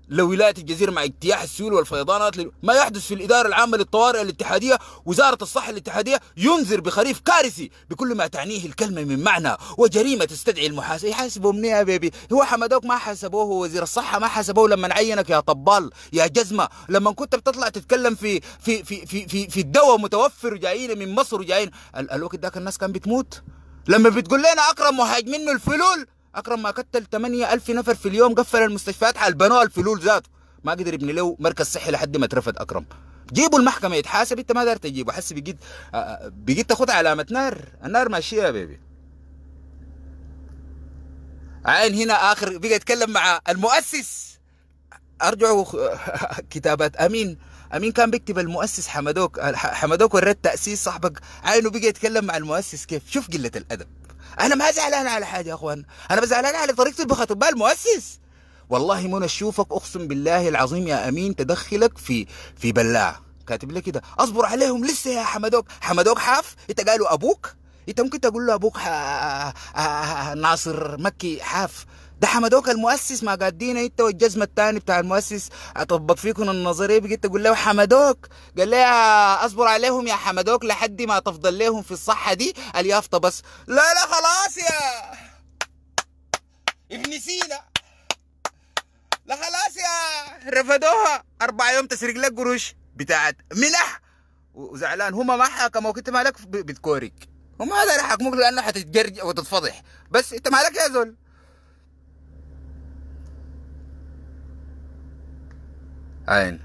لولاية الجزيرة مع اجتياح السيول والفيضانات ما يحدث في الإدارة العامة للطوارئ الاتحادية وزارة الصحة الاتحادية ينذر بخريف كارثي بكل ما تعنيه الكلمة من معنى وجريمة تستدعي المحاسبة إيه، يحاسبوا مني يا بيبي هو حمدوك ما حاسبوه وزير الصحة ما حاسبوه لما عينك يا طبال يا جزمة لما كنت بتطلع تتكلم في في في في في, في الدواء متوفر وجايين من مصر وجايين الوقت ذاك الناس كان بتموت لما بتقول لنا أكرم مهاجمين الفلول اكرم ما قتل 8000 نفر في اليوم قفل المستشفيات بنوها الفلول ذاته ما قدر يبني له مركز صحي لحد ما اترفد اكرم جيبوا المحكمه يتحاسب انت ما دار تجيبه حس بقيت آه، آه، بقيت تاخد علامه نار النار ماشيه يا بيبي عين هنا اخر بقى يتكلم مع المؤسس ارجعوا كتابات امين امين كان بيكتب المؤسس حمدوك آه، حمدوك وريت تاسيس صاحبك عينه بقى يتكلم مع المؤسس كيف شوف قله الادب انا ما زعلان على حاجه يا اخوان انا زعلان على طريقه البخطب المؤسس والله منى اشوفك اقسم بالله العظيم يا امين تدخلك في في بلاع كاتب لي كده اصبر عليهم لسه يا حمدوك حمدوك حاف انت قالوا ابوك انت ممكن تقول له ابوك ح... ناصر مكي حاف ده حمدوك المؤسس ما قادين انت والجزمه الثاني بتاع المؤسس اطبق فيكم النظريه بقيت اقول له حمدوك قال لي آه، اصبر عليهم يا حمدوك لحد ما تفضل لهم في الصحه دي اليافطه بس لا لا خلاص يا ابن سينا لا خلاص يا رفدوها اربع يوم تسرق لك قروش بتاعت ملح وزعلان هما ما حكموك انت مالك بتكورك وما هذا يحكموك لانه حتتجرج وتتفضح بس انت مالك يا زول عين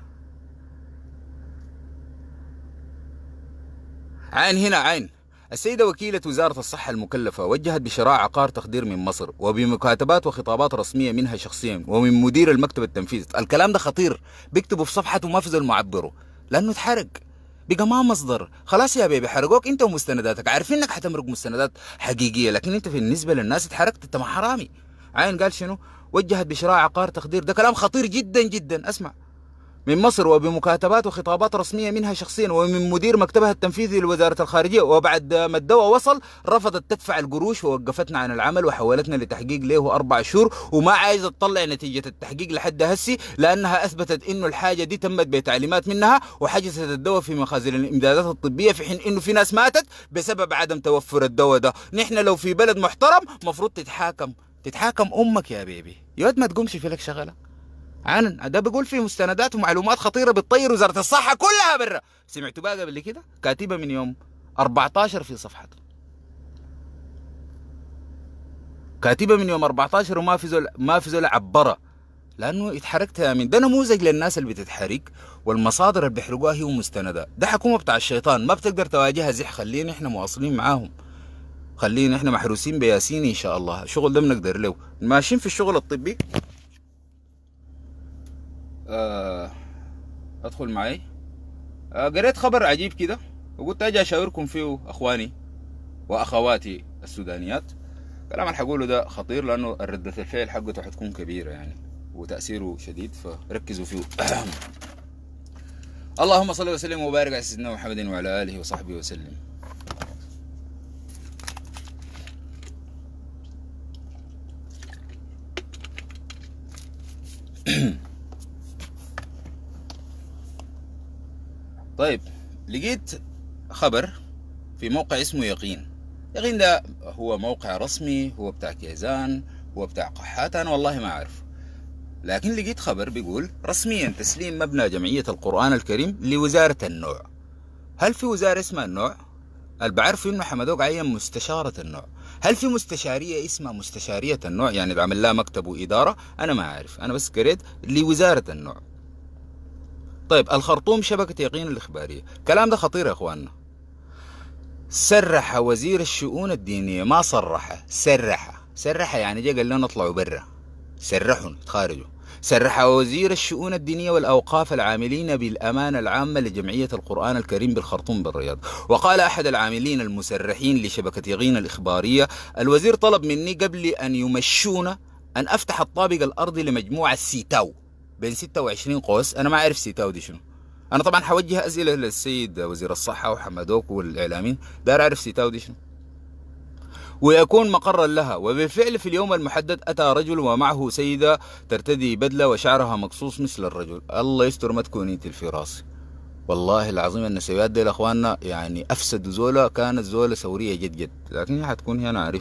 عين هنا عين السيدة وكيلة وزارة الصحة المكلفة وجهت بشراء عقار تخدير من مصر وبمكاتبات وخطابات رسمية منها شخصيا ومن مدير المكتب التنفيذي الكلام ده خطير بيكتبوا في صفحته وما في معبره لأنه اتحرق بقى ما مصدر خلاص يا بيبي حرقوك انت ومستنداتك عارفين انك حتمرق مستندات حقيقيه لكن انت بالنسبه للناس اتحرقت انت ما حرامي عين قال شنو وجهت بشراء عقار تخدير ده كلام خطير جدا جدا اسمع من مصر وبمكاتبات وخطابات رسمية منها شخصيا ومن مدير مكتبها التنفيذي لوزارة الخارجية وبعد ما الدواء وصل رفضت تدفع القروش ووقفتنا عن العمل وحولتنا لتحقيق له أربع شهور وما عايزة تطلع نتيجة التحقيق لحد هسي لأنها أثبتت أنه الحاجة دي تمت بتعليمات منها وحجزت الدواء في مخازن الإمدادات الطبية في حين أنه في ناس ماتت بسبب عدم توفر الدواء ده نحن لو في بلد محترم مفروض تتحاكم تتحاكم أمك يا بيبي يود ما تقومش في لك شغلة عن ده بيقول في مستندات ومعلومات خطيره بتطير وزاره الصحه كلها برا سمعتوا بقى قبل كده كاتبه من يوم 14 في صفحته كاتبه من يوم 14 وما في زول ما في زول عبره لانه اتحركت يا من ده نموذج للناس اللي بتتحرك والمصادر اللي بيحرقوها هي مستنده ده حكومه بتاع الشيطان ما بتقدر تواجهها زح خلينا احنا مواصلين معاهم خلينا احنا محروسين بياسين ان شاء الله الشغل ده بنقدر له ماشيين في الشغل الطبي آه، ادخل معي آه، قريت خبر عجيب كده وقلت اجي اشاوركم فيه اخواني واخواتي السودانيات الكلام اللي حقوله ده خطير لانه ردة الفعل حقته حتكون كبيرة يعني وتأثيره شديد فركزوا فيه اللهم صل وسلم وبارك على سيدنا محمد وعلى اله وصحبه وسلم mm طيب لقيت خبر في موقع اسمه يقين يقين ده هو موقع رسمي هو بتاع كيزان هو بتاع قحات أنا والله ما أعرف لكن لقيت خبر بيقول رسميا تسليم مبنى جمعية القرآن الكريم لوزارة النوع هل في وزارة اسمها النوع؟ اللي بعرف انه حمدوق عين مستشارة النوع هل في مستشارية اسمها مستشارية النوع يعني بعمل لها مكتب وإدارة أنا ما عارف أنا بس قريت لوزارة النوع طيب الخرطوم شبكة يقين الإخبارية كلام ده خطير يا أخواننا سرح وزير الشؤون الدينية ما صرح سرح سرح يعني جا قال لنا اطلعوا برا سرحوا تخارجوا سرح وزير الشؤون الدينية والأوقاف العاملين بالأمانة العامة لجمعية القرآن الكريم بالخرطوم بالرياض وقال أحد العاملين المسرحين لشبكة يقين الإخبارية الوزير طلب مني قبل أن يمشون أن أفتح الطابق الأرضي لمجموعة سيتاو بين 26 قوس أنا ما أعرف سيتاو دي شنو أنا طبعا حوجه أسئلة للسيد وزير الصحة وحمدوك والإعلاميين دار أعرف سيتاو دي شنو ويكون مقرا لها وبالفعل في اليوم المحدد أتى رجل ومعه سيدة ترتدي بدلة وشعرها مقصوص مثل الرجل الله يستر ما تكوني في راسي والله العظيم النسويات دي لاخواننا يعني افسد زولا كانت زولا ثوريه جد جد لكن هي حتكون هي انا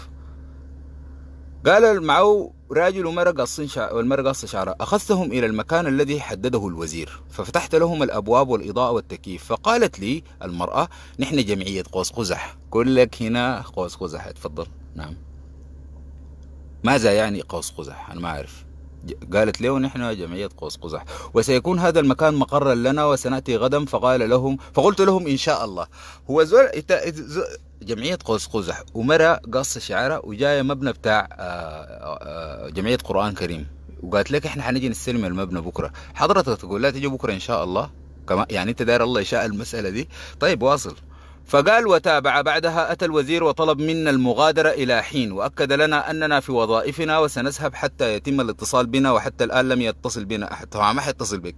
قال معه راجل مرقص والمرقص شعره أخذتهم إلى المكان الذي حدده الوزير ففتحت لهم الأبواب والإضاءة والتكييف فقالت لي المرأة نحن جمعية قوس قزح كلك هنا قوس قزح تفضل نعم ماذا يعني قوس قزح أنا ما أعرف قالت له نحن جمعية قوس قزح وسيكون هذا المكان مقرا لنا وسنأتي غدا فقال لهم فقلت لهم إن شاء الله هو زول جمعية قوس قزح ومرة قص شعارها وجاية مبنى بتاع آه، آه، آه، جمعية قرآن كريم وقالت لك احنا حنجي نستلم المبنى بكرة حضرتك تقول لا تجي بكرة ان شاء الله كما يعني انت داير الله يشاء المسألة دي طيب واصل فقال وتابع بعدها أتى الوزير وطلب منا المغادرة إلى حين وأكد لنا أننا في وظائفنا وسنذهب حتى يتم الاتصال بنا وحتى الآن لم يتصل بنا أحد طبعا ما حيتصل بك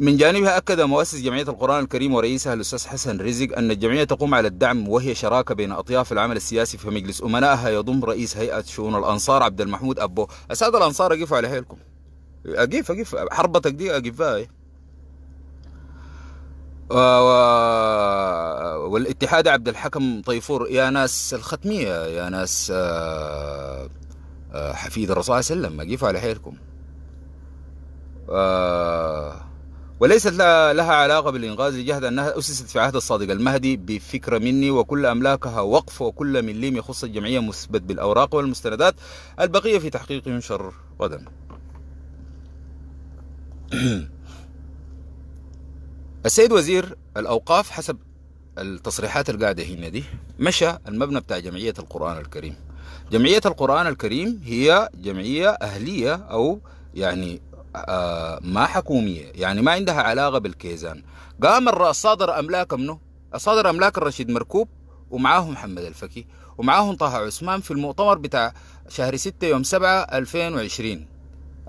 من جانبها أكد مؤسس جمعية القرآن الكريم ورئيسها الأستاذ حسن رزق أن الجمعية تقوم على الدعم وهي شراكة بين أطياف العمل السياسي في مجلس أمنائها يضم رئيس هيئة شؤون الأنصار عبد المحمود أبو أسعد الأنصار أقفوا على حيلكم أقف أقف حربتك دي أقفها آه. آه، والاتحاد عبد الحكم طيفور يا ناس الختمية يا ناس آه، حفيد الرسول صلى الله عليه وسلم أقفوا على حيلكم آه وليست لها علاقة بالإنقاذ لجهد أنها أسست في عهد الصادق المهدي بفكرة مني وكل أملاكها وقف وكل من ليم يخص الجمعية مثبت بالأوراق والمستندات البقية في تحقيق ينشر غدا السيد وزير الأوقاف حسب التصريحات القاعدة هنا دي مشى المبنى بتاع جمعية القرآن الكريم جمعية القرآن الكريم هي جمعية أهلية أو يعني آه، ما حكومية يعني ما عندها علاقة بالكيزان قام صادر أملاك منه صادر أملاك الرشيد مركوب ومعاهم محمد الفكي ومعاهم طه عثمان في المؤتمر بتاع شهر 6 يوم 7 2020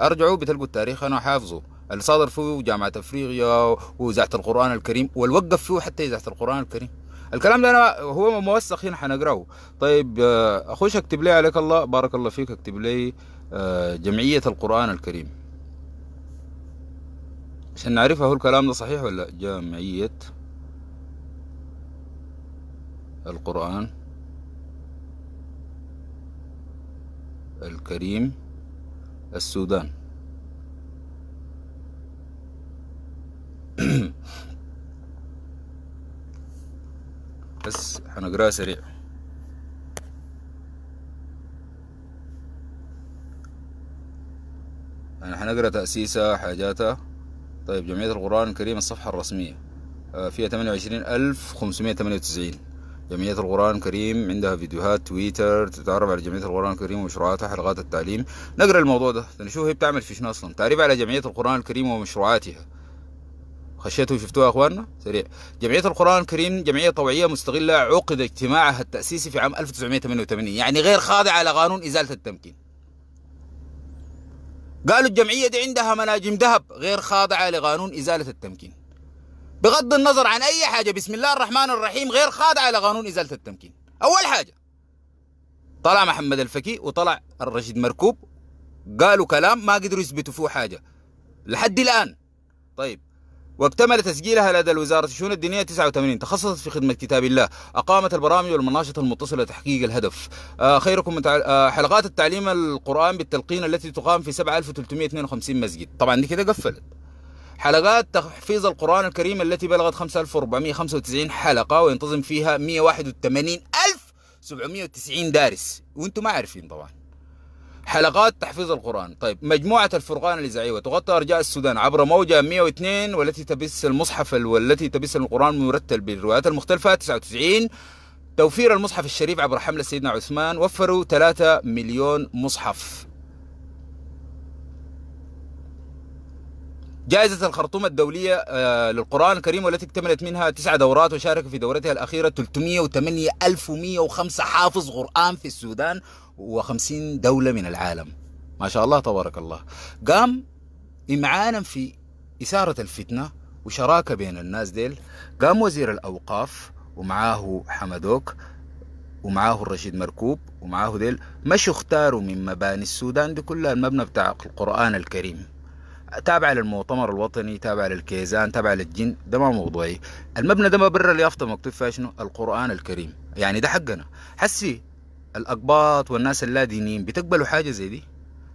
أرجعوا بتلقوا التاريخ أنا حافظه اللي صادر فيه جامعة أفريقيا وإذاعة القرآن الكريم والوقف فيه حتى إذاعة القرآن الكريم الكلام ده أنا هو موثق هنا حنقراه طيب آه، أخوش أكتب لي عليك الله بارك الله فيك أكتب لي آه، جمعية القرآن الكريم عشان نعرفها هو الكلام ده صحيح ولا جامعية القرآن الكريم السودان بس حنقراها سريع أنا يعني حنقرا تأسيسها حاجاتها طيب جمعية القرآن الكريم الصفحة الرسمية آه، فيها 28598 جمعية القرآن الكريم عندها فيديوهات تويتر تتعرف على جمعية القرآن الكريم ومشروعاتها حلقات التعليم نقرا الموضوع ده نشوف هي بتعمل في شنو أصلا تعريف على جمعية القرآن الكريم ومشروعاتها خشيتوا شفتوها يا اخواننا سريع جمعيه القران الكريم جمعيه طوعيه مستغلة عقد اجتماعها التاسيسي في عام 1988 يعني غير خاضعه لقانون ازاله التمكين قالوا الجمعية دي عندها مناجم ذهب غير خاضعة لقانون إزالة التمكين بغض النظر عن أي حاجة بسم الله الرحمن الرحيم غير خاضعة لقانون إزالة التمكين أول حاجة طلع محمد الفكي وطلع الرشيد مركوب قالوا كلام ما قدروا يثبتوا فيه حاجة لحد الآن طيب واكتمل تسجيلها لدى الوزارة الشؤون الدينية 89 تخصصت في خدمة كتاب الله أقامت البرامج والمناشط المتصلة لتحقيق الهدف آه، خيركم من آه، حلقات التعليم القرآن بالتلقين التي تقام في 7352 مسجد طبعا دي كده قفلت حلقات تحفيظ القرآن الكريم التي بلغت 5495 حلقة وينتظم فيها 181790 دارس وانتم ما عارفين طبعا حلقات تحفيظ القرآن طيب مجموعة الفرقان الإذاعية تغطي أرجاء السودان عبر موجة 102 والتي تبث المصحف والتي تبث القرآن مرتل بالروايات المختلفة 99 توفير المصحف الشريف عبر حملة سيدنا عثمان وفروا 3 مليون مصحف جائزة الخرطوم الدولية آه، للقرآن الكريم والتي اكتملت منها تسع دورات وشارك في دورتها الأخيرة 308 308105 حافظ قرآن في السودان وخمسين دولة من العالم ما شاء الله تبارك الله قام إمعانا في إثارة الفتنة وشراكة بين الناس ديل قام وزير الأوقاف ومعاه حمدوك ومعاه الرشيد مركوب ومعاه ديل مشوا اختاروا من مباني السودان دي كلها المبنى بتاع القرآن الكريم تابع للمؤتمر الوطني تابع للكيزان تابع للجن ده ما موضوعي المبنى ده ما برا اليافطة مكتوب فيها شنو القرآن الكريم يعني ده حقنا حسي الأقباط والناس اللادينيين بتقبلوا حاجة زي دي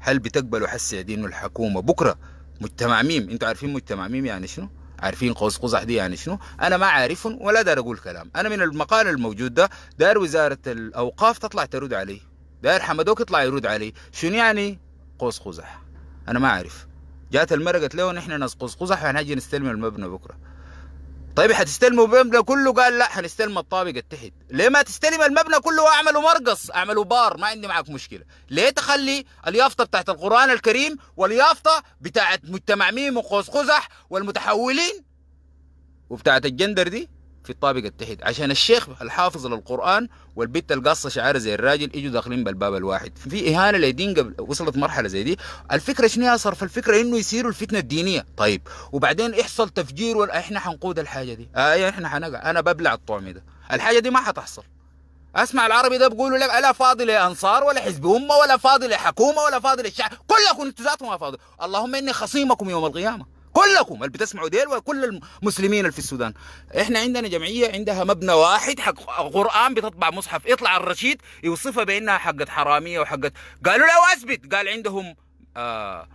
هل بتقبلوا حس دي إنه الحكومة بكرة مجتمع ميم أنتوا عارفين مجتمع ميم يعني شنو عارفين قوس قزح دي يعني شنو انا ما عارف ولا دار اقول كلام انا من المقال الموجود ده دار وزاره الاوقاف تطلع ترد علي داير حمدوك يطلع يرد علي شنو يعني قوس قزح انا ما عارف جات المرة قالت له نحن ناس قوس قزح وهنجي نستلم المبنى بكره طيب هتستلموا المبنى كله قال لا هنستلم الطابق التحت ليه ما تستلم المبنى كله واعملوا مرقص اعملوا بار ما عندي معك مشكله ليه تخلي اليافطه بتاعت القران الكريم واليافطه بتاعت مجتمع ميم وقوس قزح والمتحولين وبتاعت الجندر دي في الطابق التحت عشان الشيخ الحافظ للقرآن والبت القاصة شعرها زي الراجل يجوا داخلين بالباب الواحد في إهانة لدين قبل وصلت مرحلة زي دي الفكرة شنو صرف الفكرة إنه يصيروا الفتنة الدينية طيب وبعدين يحصل تفجير ولا إحنا حنقود الحاجة دي آه إيه، إحنا حنقع أنا ببلع الطعم ده الحاجة دي ما حتحصل اسمع العربي ده بيقولوا لك لا فاضي انصار ولا حزب امه ولا فاضي حكومه ولا فاضي للشعب كلكم انتوا ذاتكم ما فاضل اللهم اني خصيمكم يوم القيامه كلكم اللي بتسمعوا ديل وكل المسلمين اللي في السودان احنا عندنا جمعيه عندها مبنى واحد حق قران بتطبع مصحف يطلع الرشيد يوصفها بانها حقت حراميه وحقت قالوا له اثبت قال عندهم آه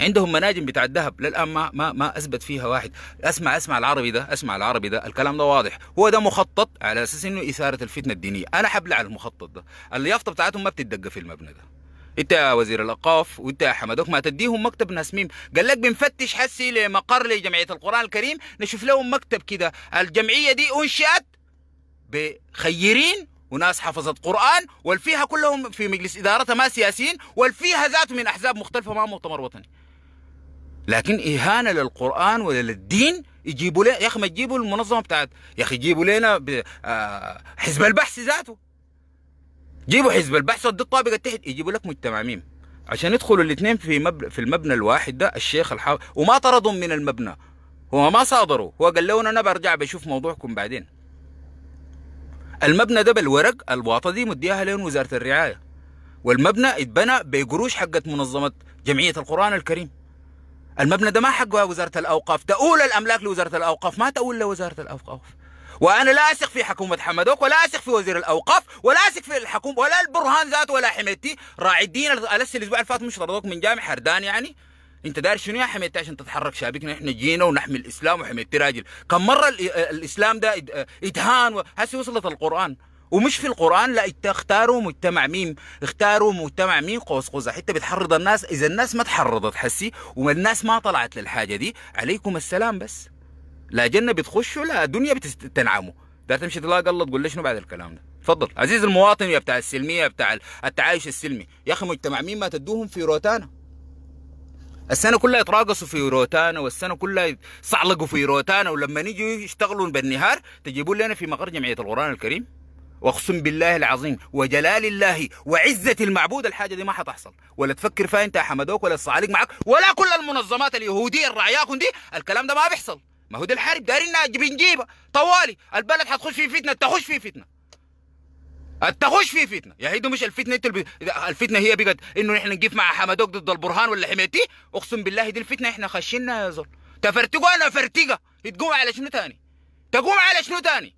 عندهم مناجم بتاع الذهب للان ما ما ما اثبت فيها واحد اسمع اسمع العربي ده اسمع العربي ده الكلام ده واضح هو ده مخطط على اساس انه اثاره الفتنه الدينيه انا حبلع على المخطط ده اليافطه بتاعتهم ما بتدق في المبنى ده انت يا وزير الاوقاف وانت يا حمدوك ما تديهم مكتب ناس ميم قال لك بنفتش حسي لمقر لجمعيه القران الكريم نشوف لهم مكتب كده الجمعيه دي انشئت بخيرين وناس حفظت قران والفيها كلهم في مجلس ادارتها ما سياسيين والفيها ذات من احزاب مختلفه ما مؤتمر وطني لكن اهانه للقران ولا للدين يجيبوا لي يا اخي ما تجيبوا المنظمه بتاعت يا اخي يجيبوا لنا آه، حزب البحث ذاته جيبوا حزب البحث ضد الطابق التحت يجيبوا لك مجتمع ميم عشان يدخلوا الاثنين في مبنى في المبنى الواحد ده الشيخ الحاو وما طردهم من المبنى هو ما صادروا هو قال لهم انا برجع بشوف موضوعكم بعدين المبنى ده بالورق الواطه دي مديها لهم وزاره الرعايه والمبنى اتبنى بقروش حقت منظمه جمعيه القران الكريم المبنى ده ما حق وزاره الاوقاف تقول الاملاك لوزاره الاوقاف ما تقول لوزاره الاوقاف وأنا لا أثق في حكومة حمدوك ولا أثق في وزير الأوقاف ولا أثق في الحكومة ولا البرهان ذاته ولا حميدتي راعي الدين لسه الأسبوع اللي فات مش طردوك من جامع حردان يعني انت داري شنو يا حميدتي عشان تتحرك شابكنا احنا جينا ونحمي الاسلام وحميدتي راجل كم مره الاسلام ده اتهان هسه وصلت القران ومش في القران لا اختاروا مجتمع مين اختاروا مجتمع مين قوس قوس حتى بتحرض الناس اذا الناس ما تحرضت حسي والناس ما طلعت للحاجه دي عليكم السلام بس لا جنه بتخشوا لا دنيا بتنعمه ده تمشي تلاقي الله تقول لي شنو بعد الكلام ده تفضل عزيز المواطن يا بتاع السلميه بتاع التعايش السلمي يا اخي مجتمع مين ما تدوهم في روتانا السنه كلها يتراقصوا في روتانا والسنه كلها يصعلقوا في روتانا ولما يجوا يشتغلوا بالنهار تجيبوا لنا في مقر جمعيه القران الكريم واقسم بالله العظيم وجلال الله وعزة المعبود الحاجة دي ما حتحصل ولا تفكر فيها انت حمدوك ولا الصعاليق معك ولا كل المنظمات اليهودية الرعياكم دي الكلام ده ما بيحصل ما هو ده الحارب دايرنا بنجيبها طوالي البلد حتخش في فتنه تخش في فتنه تخش في فتنه يا هيدو مش الفتنه انت الفتنه هي بقت انه احنا نجيب مع حمدوك ضد البرهان ولا حميتي اقسم بالله دي الفتنه احنا خشينا يا زول تفرتقوا انا فرتقه تقوم على شنو تاني تقوم على شنو تاني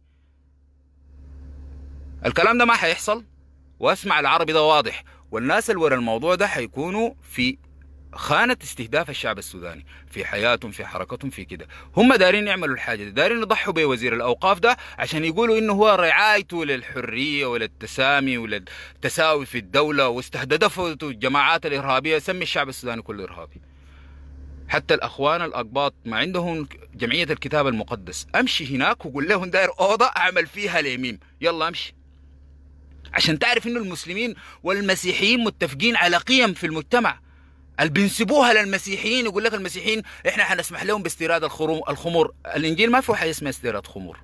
الكلام ده ما حيحصل واسمع العربي ده واضح والناس اللي ورا الموضوع ده حيكونوا في خانت استهداف الشعب السوداني في حياتهم في حركتهم في كده هم دارين يعملوا الحاجة دي دارين يضحوا بوزير الأوقاف ده عشان يقولوا إنه هو رعايته للحرية وللتسامي وللتساوي في الدولة واستهدفته الجماعات الإرهابية سمي الشعب السوداني كله إرهابي حتى الأخوان الأقباط ما عندهم جمعية الكتاب المقدس أمشي هناك وقول لهم داير أوضة أعمل فيها ليميم يلا أمشي عشان تعرف إنه المسلمين والمسيحيين متفقين على قيم في المجتمع اللي بينسبوها للمسيحيين يقول لك المسيحيين احنا حنسمح لهم باستيراد الخمور الانجيل ما فيه حاجه اسمها استيراد خمور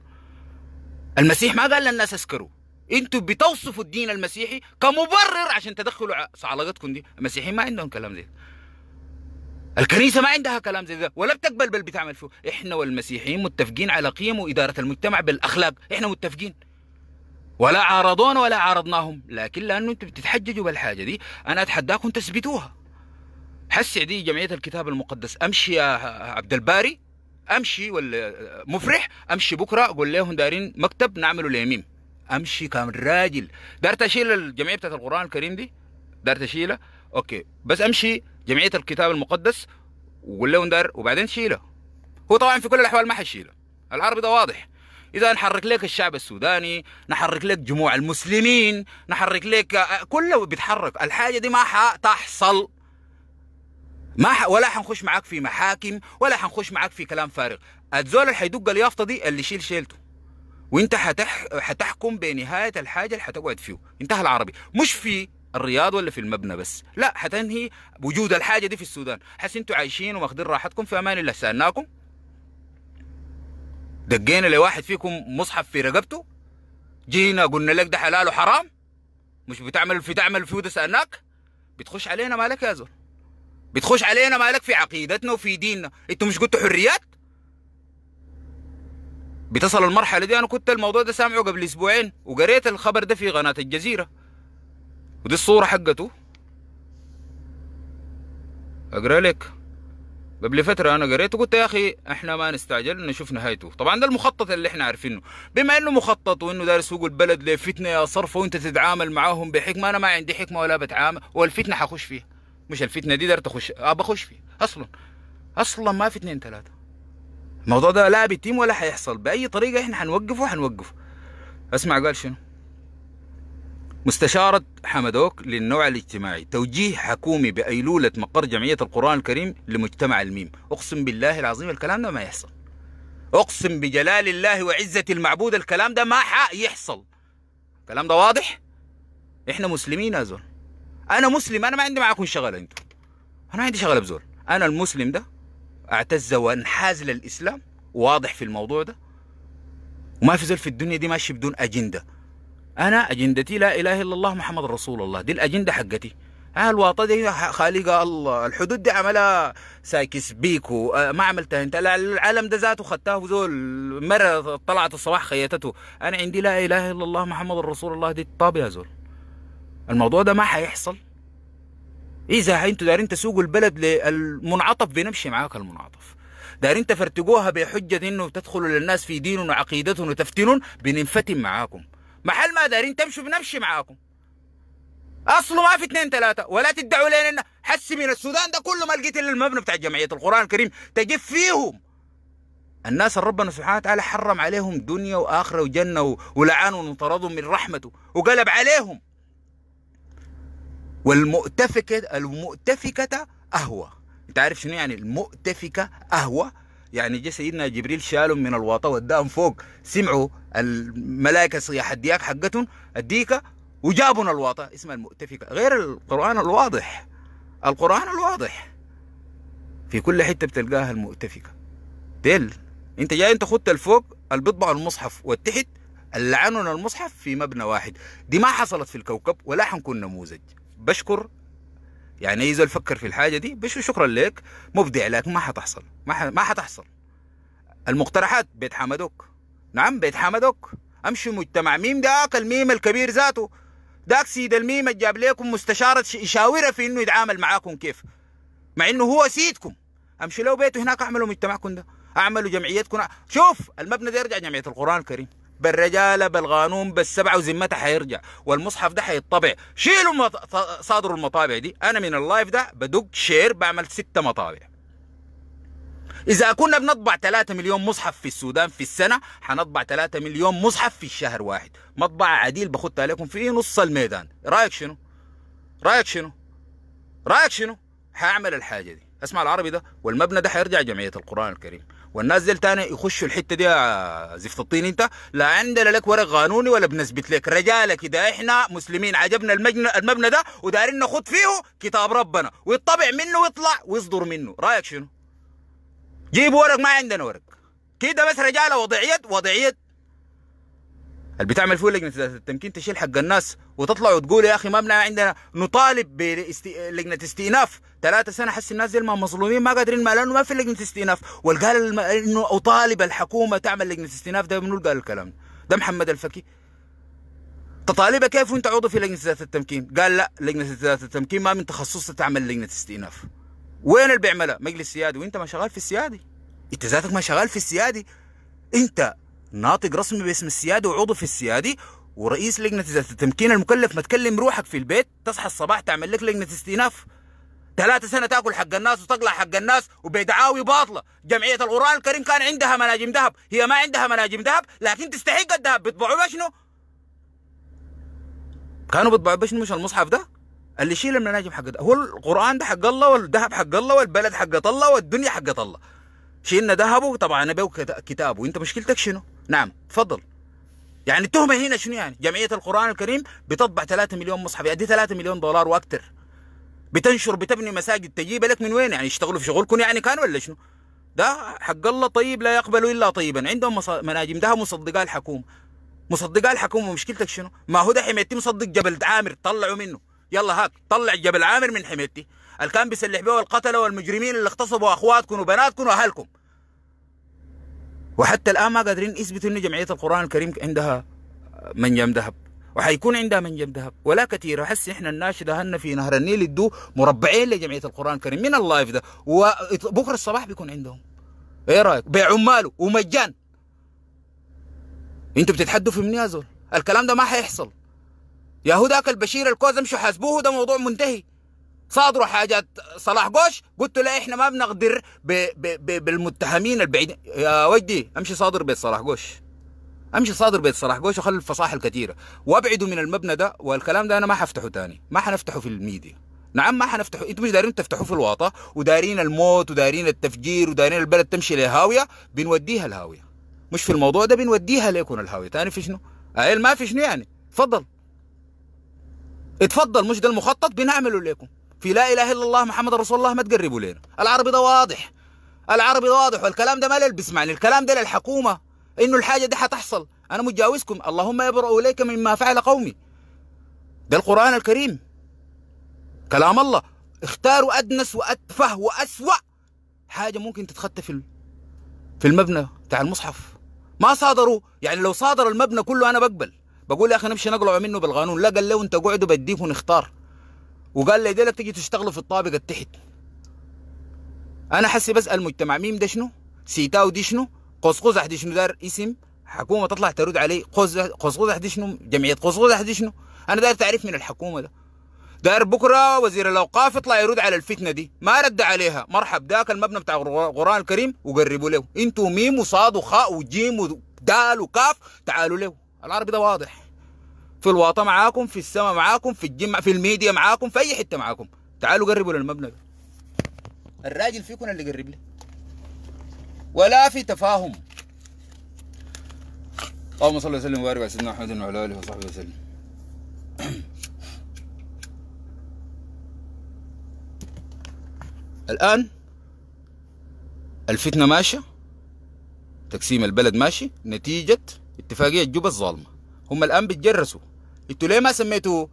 المسيح ما قال للناس اسكروا انتوا بتوصفوا الدين المسيحي كمبرر عشان تدخلوا صعلقتكم دي المسيحيين ما عندهم كلام زي ده الكنيسة ما عندها كلام زي ده ولا بتقبل بل بتعمل فيه احنا والمسيحيين متفقين على قيم وإدارة المجتمع بالأخلاق احنا متفقين ولا عارضونا ولا عارضناهم لكن لأنه انتوا بتتحججوا بالحاجة دي أنا أتحداكم تثبتوها حسي دي جمعيه الكتاب المقدس امشي يا عبد الباري امشي ولا مفرح امشي بكره اقول لهم دارين مكتب نعمله ليميم امشي كان راجل دارت اشيل الجمعيه بتاعت القران الكريم دي دارت اشيلها اوكي بس امشي جمعيه الكتاب المقدس وقول لهم دار وبعدين شيلها هو طبعا في كل الاحوال ما حيشيلها العربي ده واضح اذا نحرك لك الشعب السوداني نحرك لك جموع المسلمين نحرك لك كله بيتحرك الحاجه دي ما حتحصل ما ح... ولا حنخش معاك في محاكم ولا حنخش معاك في كلام فارغ الزول اللي حيدق اليافطه دي اللي شيل شيلته وانت حتح... حتحكم بنهايه الحاجه اللي حتقعد فيه انتهى العربي مش في الرياض ولا في المبنى بس لا حتنهي وجود الحاجه دي في السودان حس انتوا عايشين وماخذين راحتكم في امان الله سالناكم دقينا لواحد فيكم مصحف في رقبته جينا قلنا لك ده حلال وحرام مش بتعمل في تعمل فيه ده سالناك بتخش علينا مالك يا زول بتخش علينا مالك في عقيدتنا وفي ديننا انتوا مش قلتوا حريات بتصل المرحله دي انا كنت الموضوع ده سامعه قبل اسبوعين وقريت الخبر ده في قناه الجزيره ودي الصوره حقته اقرا لك قبل فتره انا قريته قلت يا اخي احنا ما نستعجل نشوف نهايته طبعا ده المخطط اللي احنا عارفينه بما انه مخطط وانه دار سوق البلد لفتنه يا صرف وانت تتعامل معاهم بحكمه انا ما عندي حكمه ولا بتعامل والفتنه حخش فيها مش الفتنه دي قدرت اخش اه بخش فيه اصلا اصلا ما في اثنين ثلاثه الموضوع ده لا بيتم ولا هيحصل باي طريقه احنا هنوقفه هنوقفه اسمع قال شنو مستشارة حمدوك للنوع الاجتماعي توجيه حكومي بأيلولة مقر جمعية القرآن الكريم لمجتمع الميم أقسم بالله العظيم الكلام ده ما يحصل أقسم بجلال الله وعزة المعبود الكلام ده ما حيحصل الكلام ده واضح؟ إحنا مسلمين يا زول انا مسلم انا ما عندي معاكم شغل انتوا انا ما عندي شغل بزول انا المسلم ده اعتز وانحاز للاسلام واضح في الموضوع ده وما في زول في الدنيا دي ماشي بدون اجنده انا اجندتي لا اله الا الله محمد رسول الله دي الاجنده حقتي آه الواطه دي خالقها الله الحدود دي عملها سايكس بيكو آه، ما عملتها انت العالم ده ذاته خدتها زول مره طلعت الصباح خيتته انا عندي لا اله الا الله محمد رسول الله دي طاب يا زول الموضوع ده ما هيحصل اذا انتوا دارين تسوقوا البلد للمنعطف بنمشي معاك المنعطف دارين تفرتقوها بحجة انه تدخلوا للناس في دين وعقيدتهم وتفتنون بننفتن معاكم محل ما دارين تمشوا بنمشي معاكم اصله ما في اثنين ثلاثة ولا تدعوا لنا حسي من السودان ده كله ما لقيت الا المبنى بتاع جمعية القرآن الكريم تجف فيهم الناس ربنا سبحانه وتعالى حرم عليهم دنيا واخره وجنه ولعانهم وطردهم من رحمته وقلب عليهم والمؤتفكة المؤتفكة أهوى انت عارف شنو يعني المؤتفكة أهوى يعني جه سيدنا جبريل شالهم من الواطة وداهم فوق سمعوا الملائكة صياح الدياك حقتهم الديكة وجابوا الواطة اسمها المؤتفكة غير القرآن الواضح القرآن الواضح في كل حتة بتلقاها المؤتفكة ديل انت جاي انت خدت الفوق البطبع المصحف والتحت اللعنون المصحف في مبنى واحد دي ما حصلت في الكوكب ولا حنكون نموذج بشكر يعني اذا فكر في الحاجه دي بشكر شكرا لك مبدع لكن ما حتحصل ما ما حتحصل المقترحات بيت حمدوك نعم بيت حمدوك امشي مجتمع ميم داك الميم الكبير ذاته داك سيد الميم جاب لكم مستشارة يشاوره في انه يتعامل معاكم كيف مع انه هو سيدكم امشي لو بيته هناك اعملوا مجتمعكم ده اعملوا جمعيتكم شوف المبنى ده يرجع جمعيه القران الكريم بالرجاله بالقانون بالسبعه وذمتها حيرجع والمصحف ده حيطبع شيلوا صادروا المطابع دي انا من اللايف ده بدق شير بعمل ستة مطابع إذا كنا بنطبع 3 مليون مصحف في السودان في السنة حنطبع 3 مليون مصحف في الشهر واحد مطبعة عديل بخدها لكم في نص الميدان رأيك شنو؟ رأيك شنو؟ رأيك شنو؟ حاعمل الحاجة دي اسمع العربي ده والمبنى ده حيرجع جمعية القرآن الكريم والناس ديل تاني يخشوا الحته دي زفت الطين انت لا عندنا لك ورق قانوني ولا بنثبت لك رجالك اذا احنا مسلمين عجبنا المجن المبنى ده ودارين نخط فيه كتاب ربنا ويطبع منه ويطلع ويصدر منه رايك شنو؟ جيبوا ورق ما عندنا ورق كده بس رجاله وضعيه وضعيه اللي بتعمل فيه لجنه التمكين تشيل حق الناس وتطلع وتقول يا اخي ما بنعمل عندنا نطالب بلجنه استئناف ثلاثة سنة حس الناس دي مظلومين ما قادرين ما لانه ما في لجنة استئناف والقال انه اطالب الحكومة تعمل لجنة استئناف ده منو قال الكلام ده محمد الفكي تطالبه كيف وانت عضو في لجنة ذات التمكين قال لا لجنة ذات التمكين ما من تخصصها تعمل لجنة استئناف وين اللي بيعملها مجلس سيادي وانت ما شغال في السيادي انت ذاتك ما شغال في السيادي انت ناطق رسمي باسم السيادي وعضو في السيادي ورئيس لجنه التمكين المكلف ما تكلم روحك في البيت تصحى الصباح تعمل لك لجنه استئناف ثلاثة سنة تاكل حق الناس وتقلع حق الناس وبدعاوي باطلة جمعية القرآن الكريم كان عندها مناجم ذهب هي ما عندها مناجم ذهب لكن تستحق الذهب بيطبعوا بشنو؟ كانوا بيطبعوا بشنو مش المصحف ده اللي يشيل المناجم حق ده هو القرآن ده حق الله والذهب حق الله والبلد حق الله والدنيا حق الله شيلنا ذهبه طبعا أنا كتابه وانت مشكلتك شنو نعم تفضل يعني التهمه هنا شنو يعني جمعيه القران الكريم بتطبع 3 مليون مصحف يعني دي 3 مليون دولار واكثر بتنشر بتبني مساجد تجيب لك من وين يعني يشتغلوا في شغلكم يعني كان ولا شنو ده حق الله طيب لا يقبل الا طيبا عندهم مناجم ده مصدقاء الحكومه مصدقاء الحكومه مشكلتك شنو ما هو ده حميتي مصدق جبل عامر طلعوا منه يلا هاك طلع جبل عامر من حميتي اللي كان بيسلح به القتله والمجرمين اللي اغتصبوا اخواتكم وبناتكم واهلكم وحتى الآن ما قادرين يثبتوا أن جمعية القرآن الكريم عندها منجم ذهب وحيكون عندها منجم ذهب ولا كثير احس احنا الناشده هن في نهر النيل يدو مربعين لجمعيه القران الكريم من اللايف ده وبكره الصباح بيكون عندهم ايه رايك بعماله ومجان انتوا بتتحدوا في منيازل الكلام ده ما حيحصل يا هو ذاك البشير الكوز امشوا حاسبوه ده موضوع منتهي صادروا حاجات صلاح قوش قلت له احنا ما بنقدر بـ بـ بـ بالمتهمين البعيدين يا ودي امشي صادر بيت صلاح قوش امشي صادر بيت صلاح قوش وخلي الفصاحه الكثيره وابعدوا من المبنى ده والكلام ده انا ما حفتحه تاني ما حنفتحه في الميديا نعم ما حنفتحه انتم مش دارين تفتحوه في الواطه ودارين الموت ودارين التفجير ودارين البلد تمشي لهاويه بنوديها الهاويه مش في الموضوع ده بنوديها ليكون الهاويه تاني في شنو؟ ما في شنو يعني تفضل اتفضل مش ده المخطط بنعمله ليكم في لا إله إلا الله محمد رسول الله ما تقربوا لنا العربي ده واضح العربي ده واضح والكلام ده ما للي بيسمعني الكلام ده للحكومة إنه الحاجة دي حتحصل أنا متجاوزكم اللهم يبرأ إليك مما فعل قومي ده القرآن الكريم كلام الله اختاروا أدنس وأتفه وأسوأ حاجة ممكن تتخطى في في المبنى بتاع المصحف ما صادروا يعني لو صادر المبنى كله أنا بقبل بقول يا أخي نمشي نقلع منه بالقانون لا قال له أنت قعدوا بديك ونختار وقال لي ديلك تيجي تشتغلوا في الطابق التحت انا حسي بسال مجتمع ميم ده شنو سيتاو دي شنو قوس قزح دي شنو دار اسم حكومه تطلع ترد علي قوس قوس قزح دي شنو جمعيه قوس قزح دي شنو انا داير تعريف من الحكومه ده داير بكره وزير الاوقاف يطلع يرد على الفتنه دي ما رد عليها مرحب ذاك المبنى بتاع القران الكريم وقربوا له انتوا ميم وصاد وخاء وجيم ودال وكاف تعالوا له العربي ده واضح في الواطه معاكم في السماء معاكم في الجمع في الميديا معاكم في اي حته معاكم تعالوا قربوا للمبنى ده الراجل فيكم اللي قرب لي ولا في تفاهم اللهم صل وسلم وبارك على سيدنا محمد وعلى اله وصحبه وسلم الان الفتنه ماشيه تقسيم البلد ماشي نتيجه اتفاقيه جوبا الظالمه هم الان بيتجرسوا قلت ليه ما سميته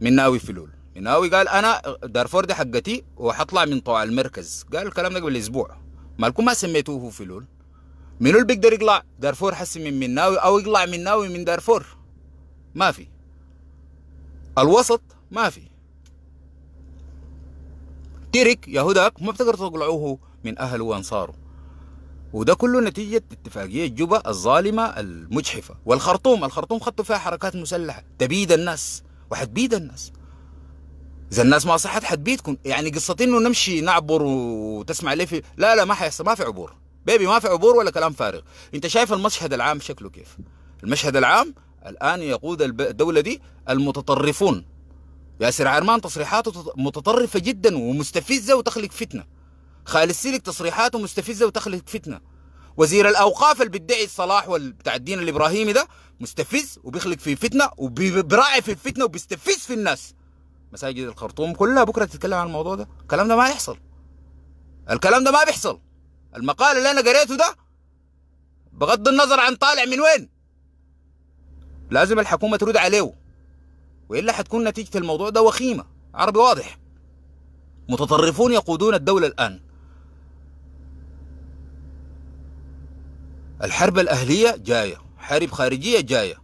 مناوي فلول مناوي قال انا دارفور دي حقتي وحطلع من طوع المركز قال الكلام ده قبل اسبوع مالكم ما سميتوه فلول منو اللي بيقدر يطلع دارفور حسي من مناوي او يطلع مناوي من دارفور ما في الوسط ما في تيرك يهودك ما بتقدر تطلعوه من اهله وانصاره وده كله نتيجة اتفاقية جوبا الظالمة المجحفة والخرطوم الخرطوم خطوا فيها حركات مسلحة تبيد الناس وحتبيد الناس اذا الناس ما صحت حتبيدكم يعني قصة انه نمشي نعبر وتسمع ليه في لا لا ما حيحصل ما في عبور بيبي ما في عبور ولا كلام فارغ انت شايف المشهد العام شكله كيف المشهد العام الان يقود الدولة دي المتطرفون ياسر عرمان تصريحاته متطرفة جدا ومستفزة وتخلق فتنة خالص لك تصريحاته مستفزه وتخلق فتنه وزير الاوقاف اللي بيدعي الصلاح والبتاع الدين الابراهيمي ده مستفز وبيخلق في فتنه وبيراعي في الفتنه وبيستفز في الناس مساجد الخرطوم كلها بكره تتكلم عن الموضوع ده الكلام ده ما يحصل الكلام ده ما بيحصل المقال اللي انا قريته ده بغض النظر عن طالع من وين لازم الحكومه ترد عليه والا حتكون نتيجه الموضوع ده وخيمه عربي واضح متطرفون يقودون الدوله الان الحرب الأهلية جاية حرب خارجية جاية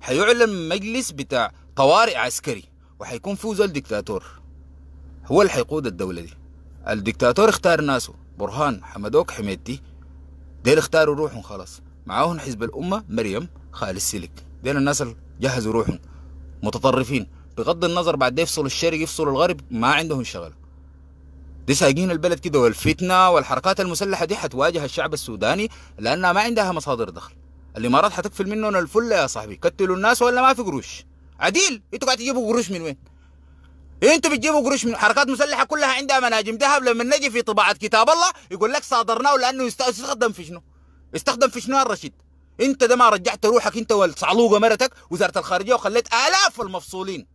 حيعلن مجلس بتاع طوارئ عسكري وحيكون فيه الدكتاتور هو اللي حيقود الدولة دي الدكتاتور اختار ناسه برهان حمدوك حميدتي ديل اختاروا روحهم خلاص معاهم حزب الأمة مريم خالد سلك ديل الناس جهزوا روحهم متطرفين بغض النظر بعد يفصلوا الشرق يفصلوا الغرب ما عندهم شغل دي سايقين البلد كده والفتنه والحركات المسلحه دي حتواجه الشعب السوداني لانها ما عندها مصادر دخل الامارات حتقفل منهم الفل يا صاحبي كتلوا الناس ولا ما في قروش عديل انتوا قاعد تجيبوا قروش من وين انتوا بتجيبوا قروش من حركات مسلحه كلها عندها مناجم ذهب لما نجي في طباعه كتاب الله يقول لك صادرناه لانه يستخدم في شنو استخدم في شنو الرشيد انت ده ما رجعت روحك انت والصعلوقه مرتك وزاره الخارجيه وخليت الاف المفصولين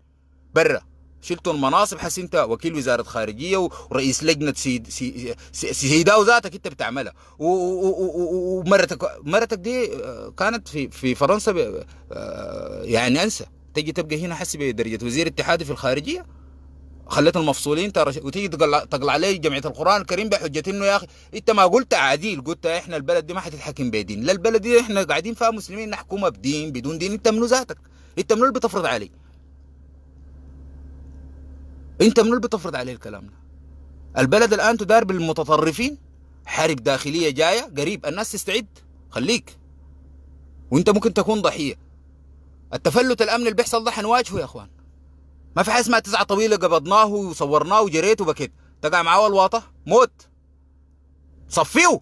برا شلتوا المناصب حس انت وكيل وزاره خارجيه ورئيس لجنه سيد سيدا وذاتك انت بتعملها ومرتك مرتك دي آه، كانت في في فرنسا آه، يعني انسى تجي تبقى هنا حس بدرجه وزير اتحادي في الخارجيه خليت المفصولين ترى وتيجي تقلع, تقلع جمعيه القران الكريم بحجه انه يا اخي انت ما قلت عديل قلت احنا البلد دي ما حتتحكم بدين لا البلد دي احنا قاعدين فيها مسلمين نحكمها بدين بدون دين انت منو ذاتك انت منو اللي بتفرض عليه انت من اللي بتفرض عليه الكلام ده البلد الان تدار بالمتطرفين حرب داخليه جايه قريب الناس تستعد خليك وانت ممكن تكون ضحيه التفلت الامن اللي بيحصل ده حنواجهه يا اخوان ما في حاجه اسمها تسعه طويله قبضناه وصورناه وجريت وبكيت تقع معاه الواطه موت صفيه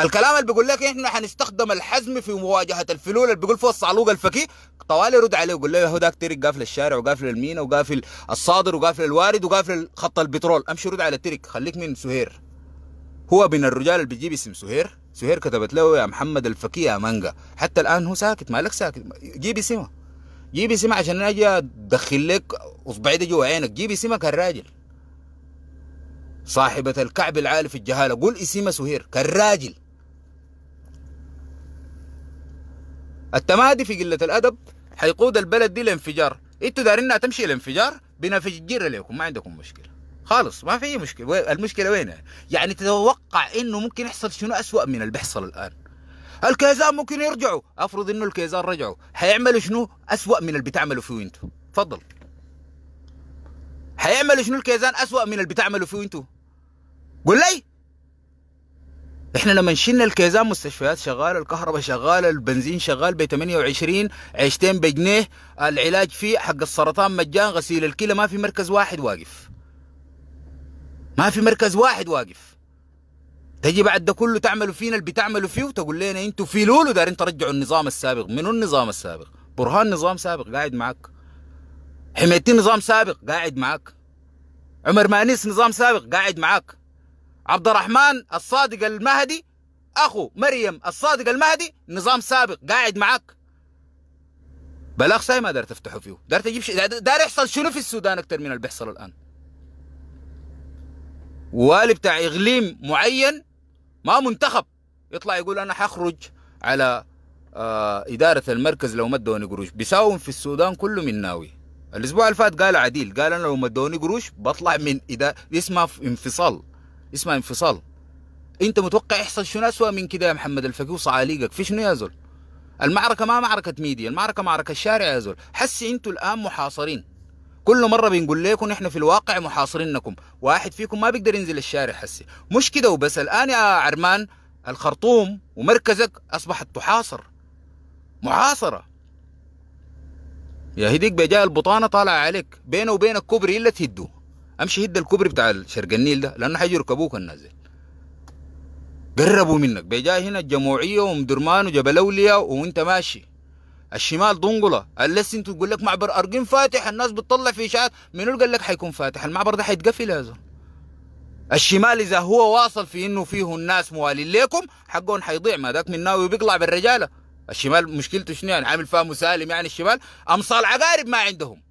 الكلام اللي بيقول لك احنا حنستخدم الحزم في مواجهه الفلول اللي بيقول فيه الصعلوق الفكي طوال يرد عليه ويقول له هو ذاك ترك قافل الشارع وقافل المينا وقافل الصادر وقافل الوارد وقافل خط البترول امشي رد على تريك خليك من سهير هو من الرجال اللي بيجيب اسم سهير سهير كتبت له يا محمد الفكي يا مانجا حتى الان هو ساكت مالك ساكت جيب اسمه جيب اسمه عشان اجي ادخل لك اصبعي ده جوا عينك جيب اسمك الراجل صاحبة الكعب العالي في الجهالة قول اسمها سهير كالراجل التمادي في قلة الأدب حيقود البلد دي لانفجار انتوا دارينها تمشي الانفجار الجيرة ليكم ما عندكم مشكله خالص ما في اي مشكله المشكله وين يعني تتوقع انه ممكن يحصل شنو اسوأ من اللي بيحصل الان الكيزان ممكن يرجعوا افرض انه الكيزان رجعوا حيعملوا شنو اسوأ من اللي بتعملوا فيه انتوا تفضل حيعملوا شنو الكيزان اسوأ من اللي بتعملوا فيه انتوا قول لي احنا لما شلنا الكيزان مستشفيات شغال الكهرباء شغال البنزين شغال ب 28 عيشتين بجنيه العلاج فيه حق السرطان مجان غسيل الكلى ما في مركز واحد واقف ما في مركز واحد واقف تجي بعد ده كله تعملوا فينا اللي بتعملوا فيه وتقول لنا انتوا في لولو دارين ترجعوا النظام السابق منو النظام السابق برهان نظام سابق قاعد معك حميتي نظام سابق قاعد معك عمر مانيس نظام سابق قاعد معك عبد الرحمن الصادق المهدي اخو مريم الصادق المهدي نظام سابق قاعد معك بلاغ ساي ما دار تفتحوا فيه دار تجيب ش... دار يحصل شنو في السودان اكثر من اللي بيحصل الان والي بتاع اقليم معين ما منتخب يطلع يقول انا حخرج على آه اداره المركز لو مدوني قروش بيساوم في السودان كله من ناوي الاسبوع اللي فات قال عديل قال انا لو مدوني قروش بطلع من اذا اسمها انفصال اسمها انفصال انت متوقع يحصل شنو اسوء من كده يا محمد الفقيه وصعاليقك في شنو يا زول المعركه ما معركه ميديا المعركه معركه الشارع يا زول حسي انتوا الان محاصرين كل مره بنقول لكم احنا في الواقع محاصرينكم واحد فيكم ما بيقدر ينزل الشارع حسي مش كده وبس الان يا عرمان الخرطوم ومركزك اصبحت تحاصر محاصره يا هديك بجاء البطانه طالعة عليك بينه وبينك كوبري الا تهدوه. امشي هد الكوبري بتاع شرق النيل ده لانه حيركبوك الناس دي قربوا منك بجاي هنا الجموعية ومدرمان وجبل اولياء وانت ماشي الشمال دنقلة اللس انت تقول لك معبر ارقم فاتح الناس بتطلع في اشاعات منو قال لك حيكون فاتح المعبر ده حيتقفل يا الشمال اذا هو واصل في انه فيه الناس موالين ليكم حقهم حيضيع ما ذاك من ناوي بيطلع بالرجاله الشمال مشكلته شنو يعني عامل فيها مسالم يعني الشمال امصال عقارب ما عندهم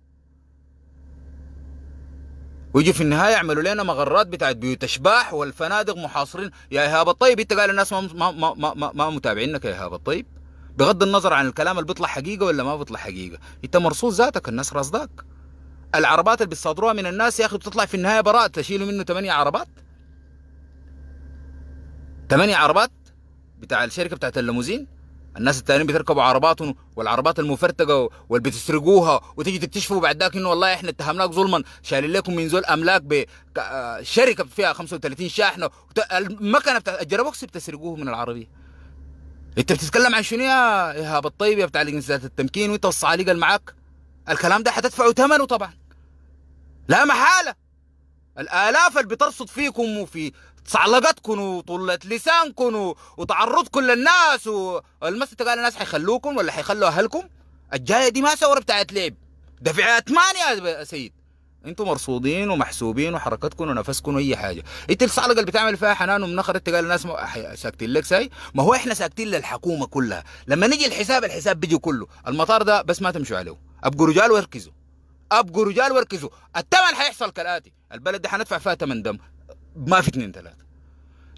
ويجي في النهايه يعملوا لنا مغرات بتاعت بيوت اشباح والفنادق محاصرين يا ايهاب الطيب انت قال الناس ما ما ما ما, ما متابعينك يا ايهاب الطيب بغض النظر عن الكلام اللي بيطلع حقيقه ولا ما بيطلع حقيقه انت مرصوص ذاتك الناس رصدك العربات اللي بتصادروها من الناس يا اخي بتطلع في النهايه براءه تشيلوا منه ثمانيه عربات ثمانيه عربات بتاع الشركه بتاعت الليموزين الناس التانيين بتركبوا عرباتهم والعربات المفرتقه واللي بتسرقوها وتيجي تكتشفوا بعد ذاك انه والله احنا اتهمناك ظلما شايلين لكم من ذول املاك بشركه آه، فيها 35 شاحنه المكنه بتاعت الجرابوكس بتسرقوه من العربيه انت بتتكلم عن شنو يا ايهاب الطيب يا بتاع ذات التمكين وانت والصعاليق اللي معاك الكلام ده حتدفعوا ثمنه طبعا لا محاله الالاف اللي بترصد فيكم وفي تصعلقتكم وطلة لسانكم وتعرضكم للناس والمس قال الناس حيخلوكم ولا حيخلوا اهلكم الجايه دي ما ثوره بتاعت لعب ده ثمان يا سيد انتم مرصودين ومحسوبين وحركتكم ونفسكم واي حاجه انت الصعلقه اللي بتعمل فيها حنان ومنخر انت قال الناس ساكتين لك ساي ما هو احنا ساكتين للحكومه كلها لما نجي الحساب الحساب بيجي كله المطار ده بس ما تمشوا عليه ابقوا رجال وركزوا ابقوا رجال وركزوا الثمن حيحصل كالاتي البلد دي حندفع فيها ثمن دم ما في اثنين ثلاثه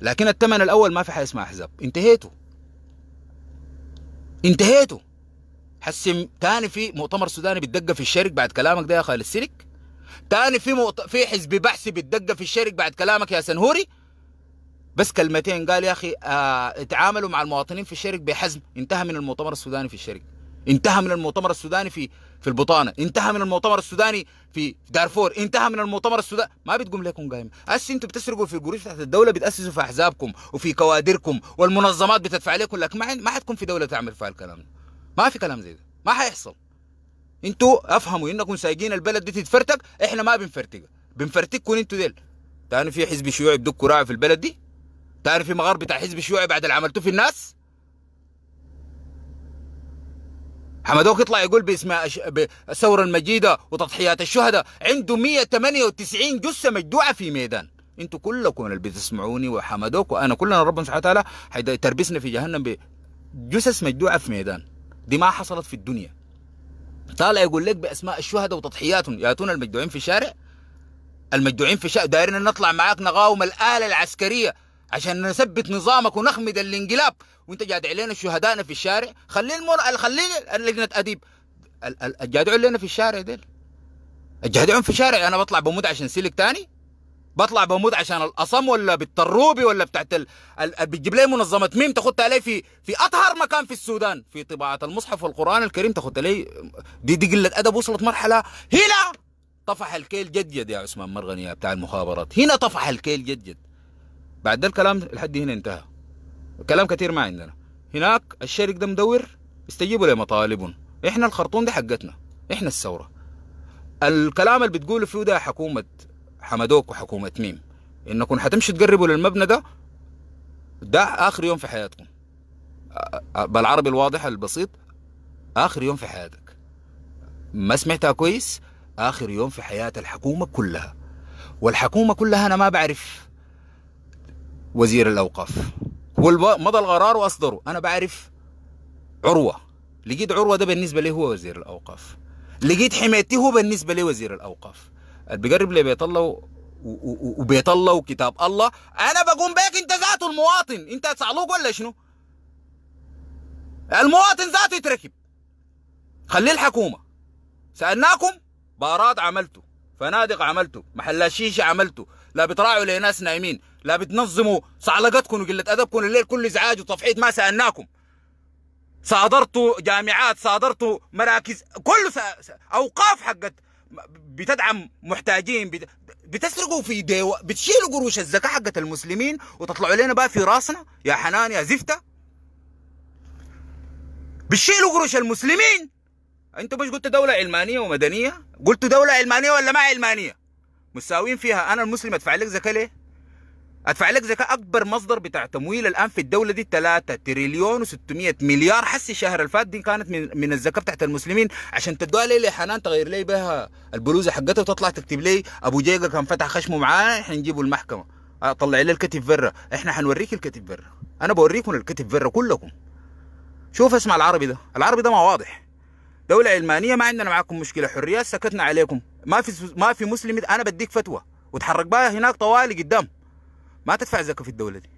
لكن الثمن الاول ما في حاجه اسمها احزاب انتهيتوا انتهيتوا حسم تاني في مؤتمر سوداني بتدقه في الشرق بعد كلامك ده يا خالد السلك تاني في مؤت... في حزب بحثي بتدقه في الشرق بعد كلامك يا سنهوري بس كلمتين قال يا اخي آه تعاملوا مع المواطنين في الشرق بحزم انتهى من المؤتمر السوداني في الشرق انتهى من المؤتمر السوداني في في البطانه انتهى من المؤتمر السوداني في دارفور انتهى من المؤتمر السوداني ما بتقوم لكم قايمه هسه انتوا بتسرقوا في القروش تحت الدوله بتاسسوا في احزابكم وفي كوادركم والمنظمات بتدفع لكم لكن ما ما حتكون في دوله تعمل فيها الكلام ده ما في كلام زي ده ما حيحصل انتوا افهموا انكم سايقين البلد دي تتفرتك احنا ما بنفرتك بنفرتككم انتوا ديل تعرف في حزب شيوعي بدك راعي في البلد دي تعرف في مغار بتاع حزب شيوعي بعد اللي عملتوه في الناس حمدوك يطلع يقول باسم الثوره المجيده وتضحيات الشهداء عنده 198 جثه مجدوعه في ميدان انتوا كلكم اللي بتسمعوني وحمدوك وانا كلنا ربنا سبحانه وتعالى حيتربسنا في جهنم بجثث مجدوعه في ميدان دي ما حصلت في الدنيا طالع يقول لك باسماء الشهداء وتضحياتهم ياتون المجدوعين في الشارع المجدوعين في الشارع دايرين نطلع معاك نقاوم الاله العسكريه عشان نثبت نظامك ونخمد الانقلاب وانت جاد علينا شهدائنا في الشارع خلي المر... خلي لجنه اديب الجادعون لنا في الشارع ديل الجادعون في الشارع انا بطلع بموت عشان سلك تاني بطلع بموت عشان الاصم ولا بالطروبي ولا بتاعت ال... ال... بتجيب لي منظمه ميم تاخدها لي في في اطهر مكان في السودان في طباعه المصحف والقران الكريم تاخدها لي دي دي قله ادب وصلت مرحله هنا طفح الكيل جد يا عثمان مرغني يا بتاع المخابرات هنا طفح الكيل جد بعد ده الكلام لحد هنا انتهى الكلام كثير ما عندنا هناك الشركة ده مدور استجيبوا لمطالبهم احنا الخرطوم دي حقتنا احنا الثوره الكلام اللي بتقولوا فيه ده حكومه حمدوك وحكومه ميم انكم حتمشوا تقربوا للمبنى ده ده اخر يوم في حياتكم بالعربي الواضح البسيط اخر يوم في حياتك ما سمعتها كويس اخر يوم في حياه الحكومه كلها والحكومه كلها انا ما بعرف وزير الأوقاف مضى القرار وأصدره أنا بعرف عروة لقيت عروة ده بالنسبة لي هو وزير الأوقاف لقيت حمايتي هو بالنسبة لي وزير الأوقاف بيقرب لي بيت الله وبيت الله وكتاب الله أنا بقوم بيك أنت ذاته المواطن أنت هتصعلوك ولا شنو المواطن ذاته يتركب خليه الحكومة سألناكم بارات عملته فنادق عملته محل شيشة عملته لا بتراعوا لناس نايمين لا بتنظموا صعلقتكم وقله ادبكم الليل كله ازعاج وتفحيط ما سالناكم صادرتوا جامعات صادرتوا مراكز كله س... اوقاف حقت بتدعم محتاجين بت... بتسرقوا في ديوة بتشيلوا قروش الزكاة حقت المسلمين وتطلعوا لنا بقى في راسنا يا حنان يا زفتة بتشيلوا قروش المسلمين انتوا مش قلتوا دولة علمانية ومدنية قلتوا دولة علمانية ولا ما علمانية مساوين فيها انا المسلم ادفع لك زكاة ليه ادفع لك زكاه اكبر مصدر بتاع تمويل الان في الدوله دي 3 تريليون و600 مليار حسي الشهر الفات دي كانت من, من الزكاه بتاعت المسلمين عشان تدوها لي لحنان تغير لي بها البلوزه حقتها وتطلع تكتب لي ابو جيجا كان فتح خشمه معاه احنا نجيبه المحكمه آه، طلع لي الكتف برا احنا حنوريك الكتف برا انا بوريكم الكتف برا كلكم شوف اسمع العربي ده العربي ده ما واضح دولة علمانية ما عندنا معاكم مشكلة حريات سكتنا عليكم ما في ما في مسلم انا بديك فتوى وتحرك بها هناك طوالي قدام ما تدفع زكاه في الدوله دي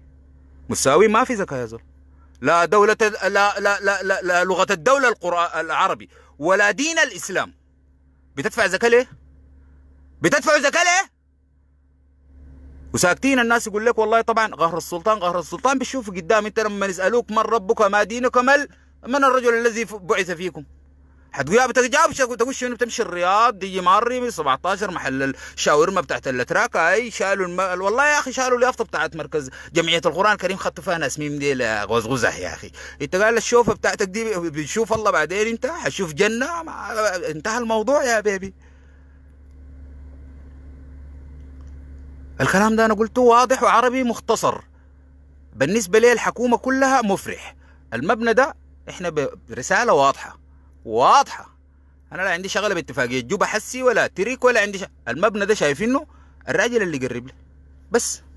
مساوي ما في زكاه يا زول لا دولة لا لا لا, لا, لا لغة الدولة القرآن العربي ولا دين الإسلام بتدفع زكاة ليه؟ بتدفع زكاة ليه؟ وساكتين الناس يقول لك والله طبعا قهر السلطان قهر السلطان بتشوف قدام انت لما يسألوك من ربك ما دينك ما من الرجل الذي بعث فيكم حتقول يا بتجاوب تقول شنو بتمشي الرياض دي ماري 17 محل الشاورما بتاعت الاتراك اي شالوا الم... والله يا اخي شالوا اليافطه بتاعت مركز جمعيه القران الكريم خطوا فيها ناس ميم دي آه، غزغزح يا اخي انت قال الشوفه بتاعتك دي بتشوف الله بعدين انت حتشوف جنه ما... انتهى الموضوع يا بيبي الكلام ده انا قلته واضح وعربي مختصر بالنسبه لي الحكومه كلها مفرح المبنى ده احنا برساله واضحه واضحه انا لا عندي شغله باتفاقيه جوبا حسي ولا تريك ولا عندي شغلة. المبنى ده شايفينه الراجل اللي قرب لي بس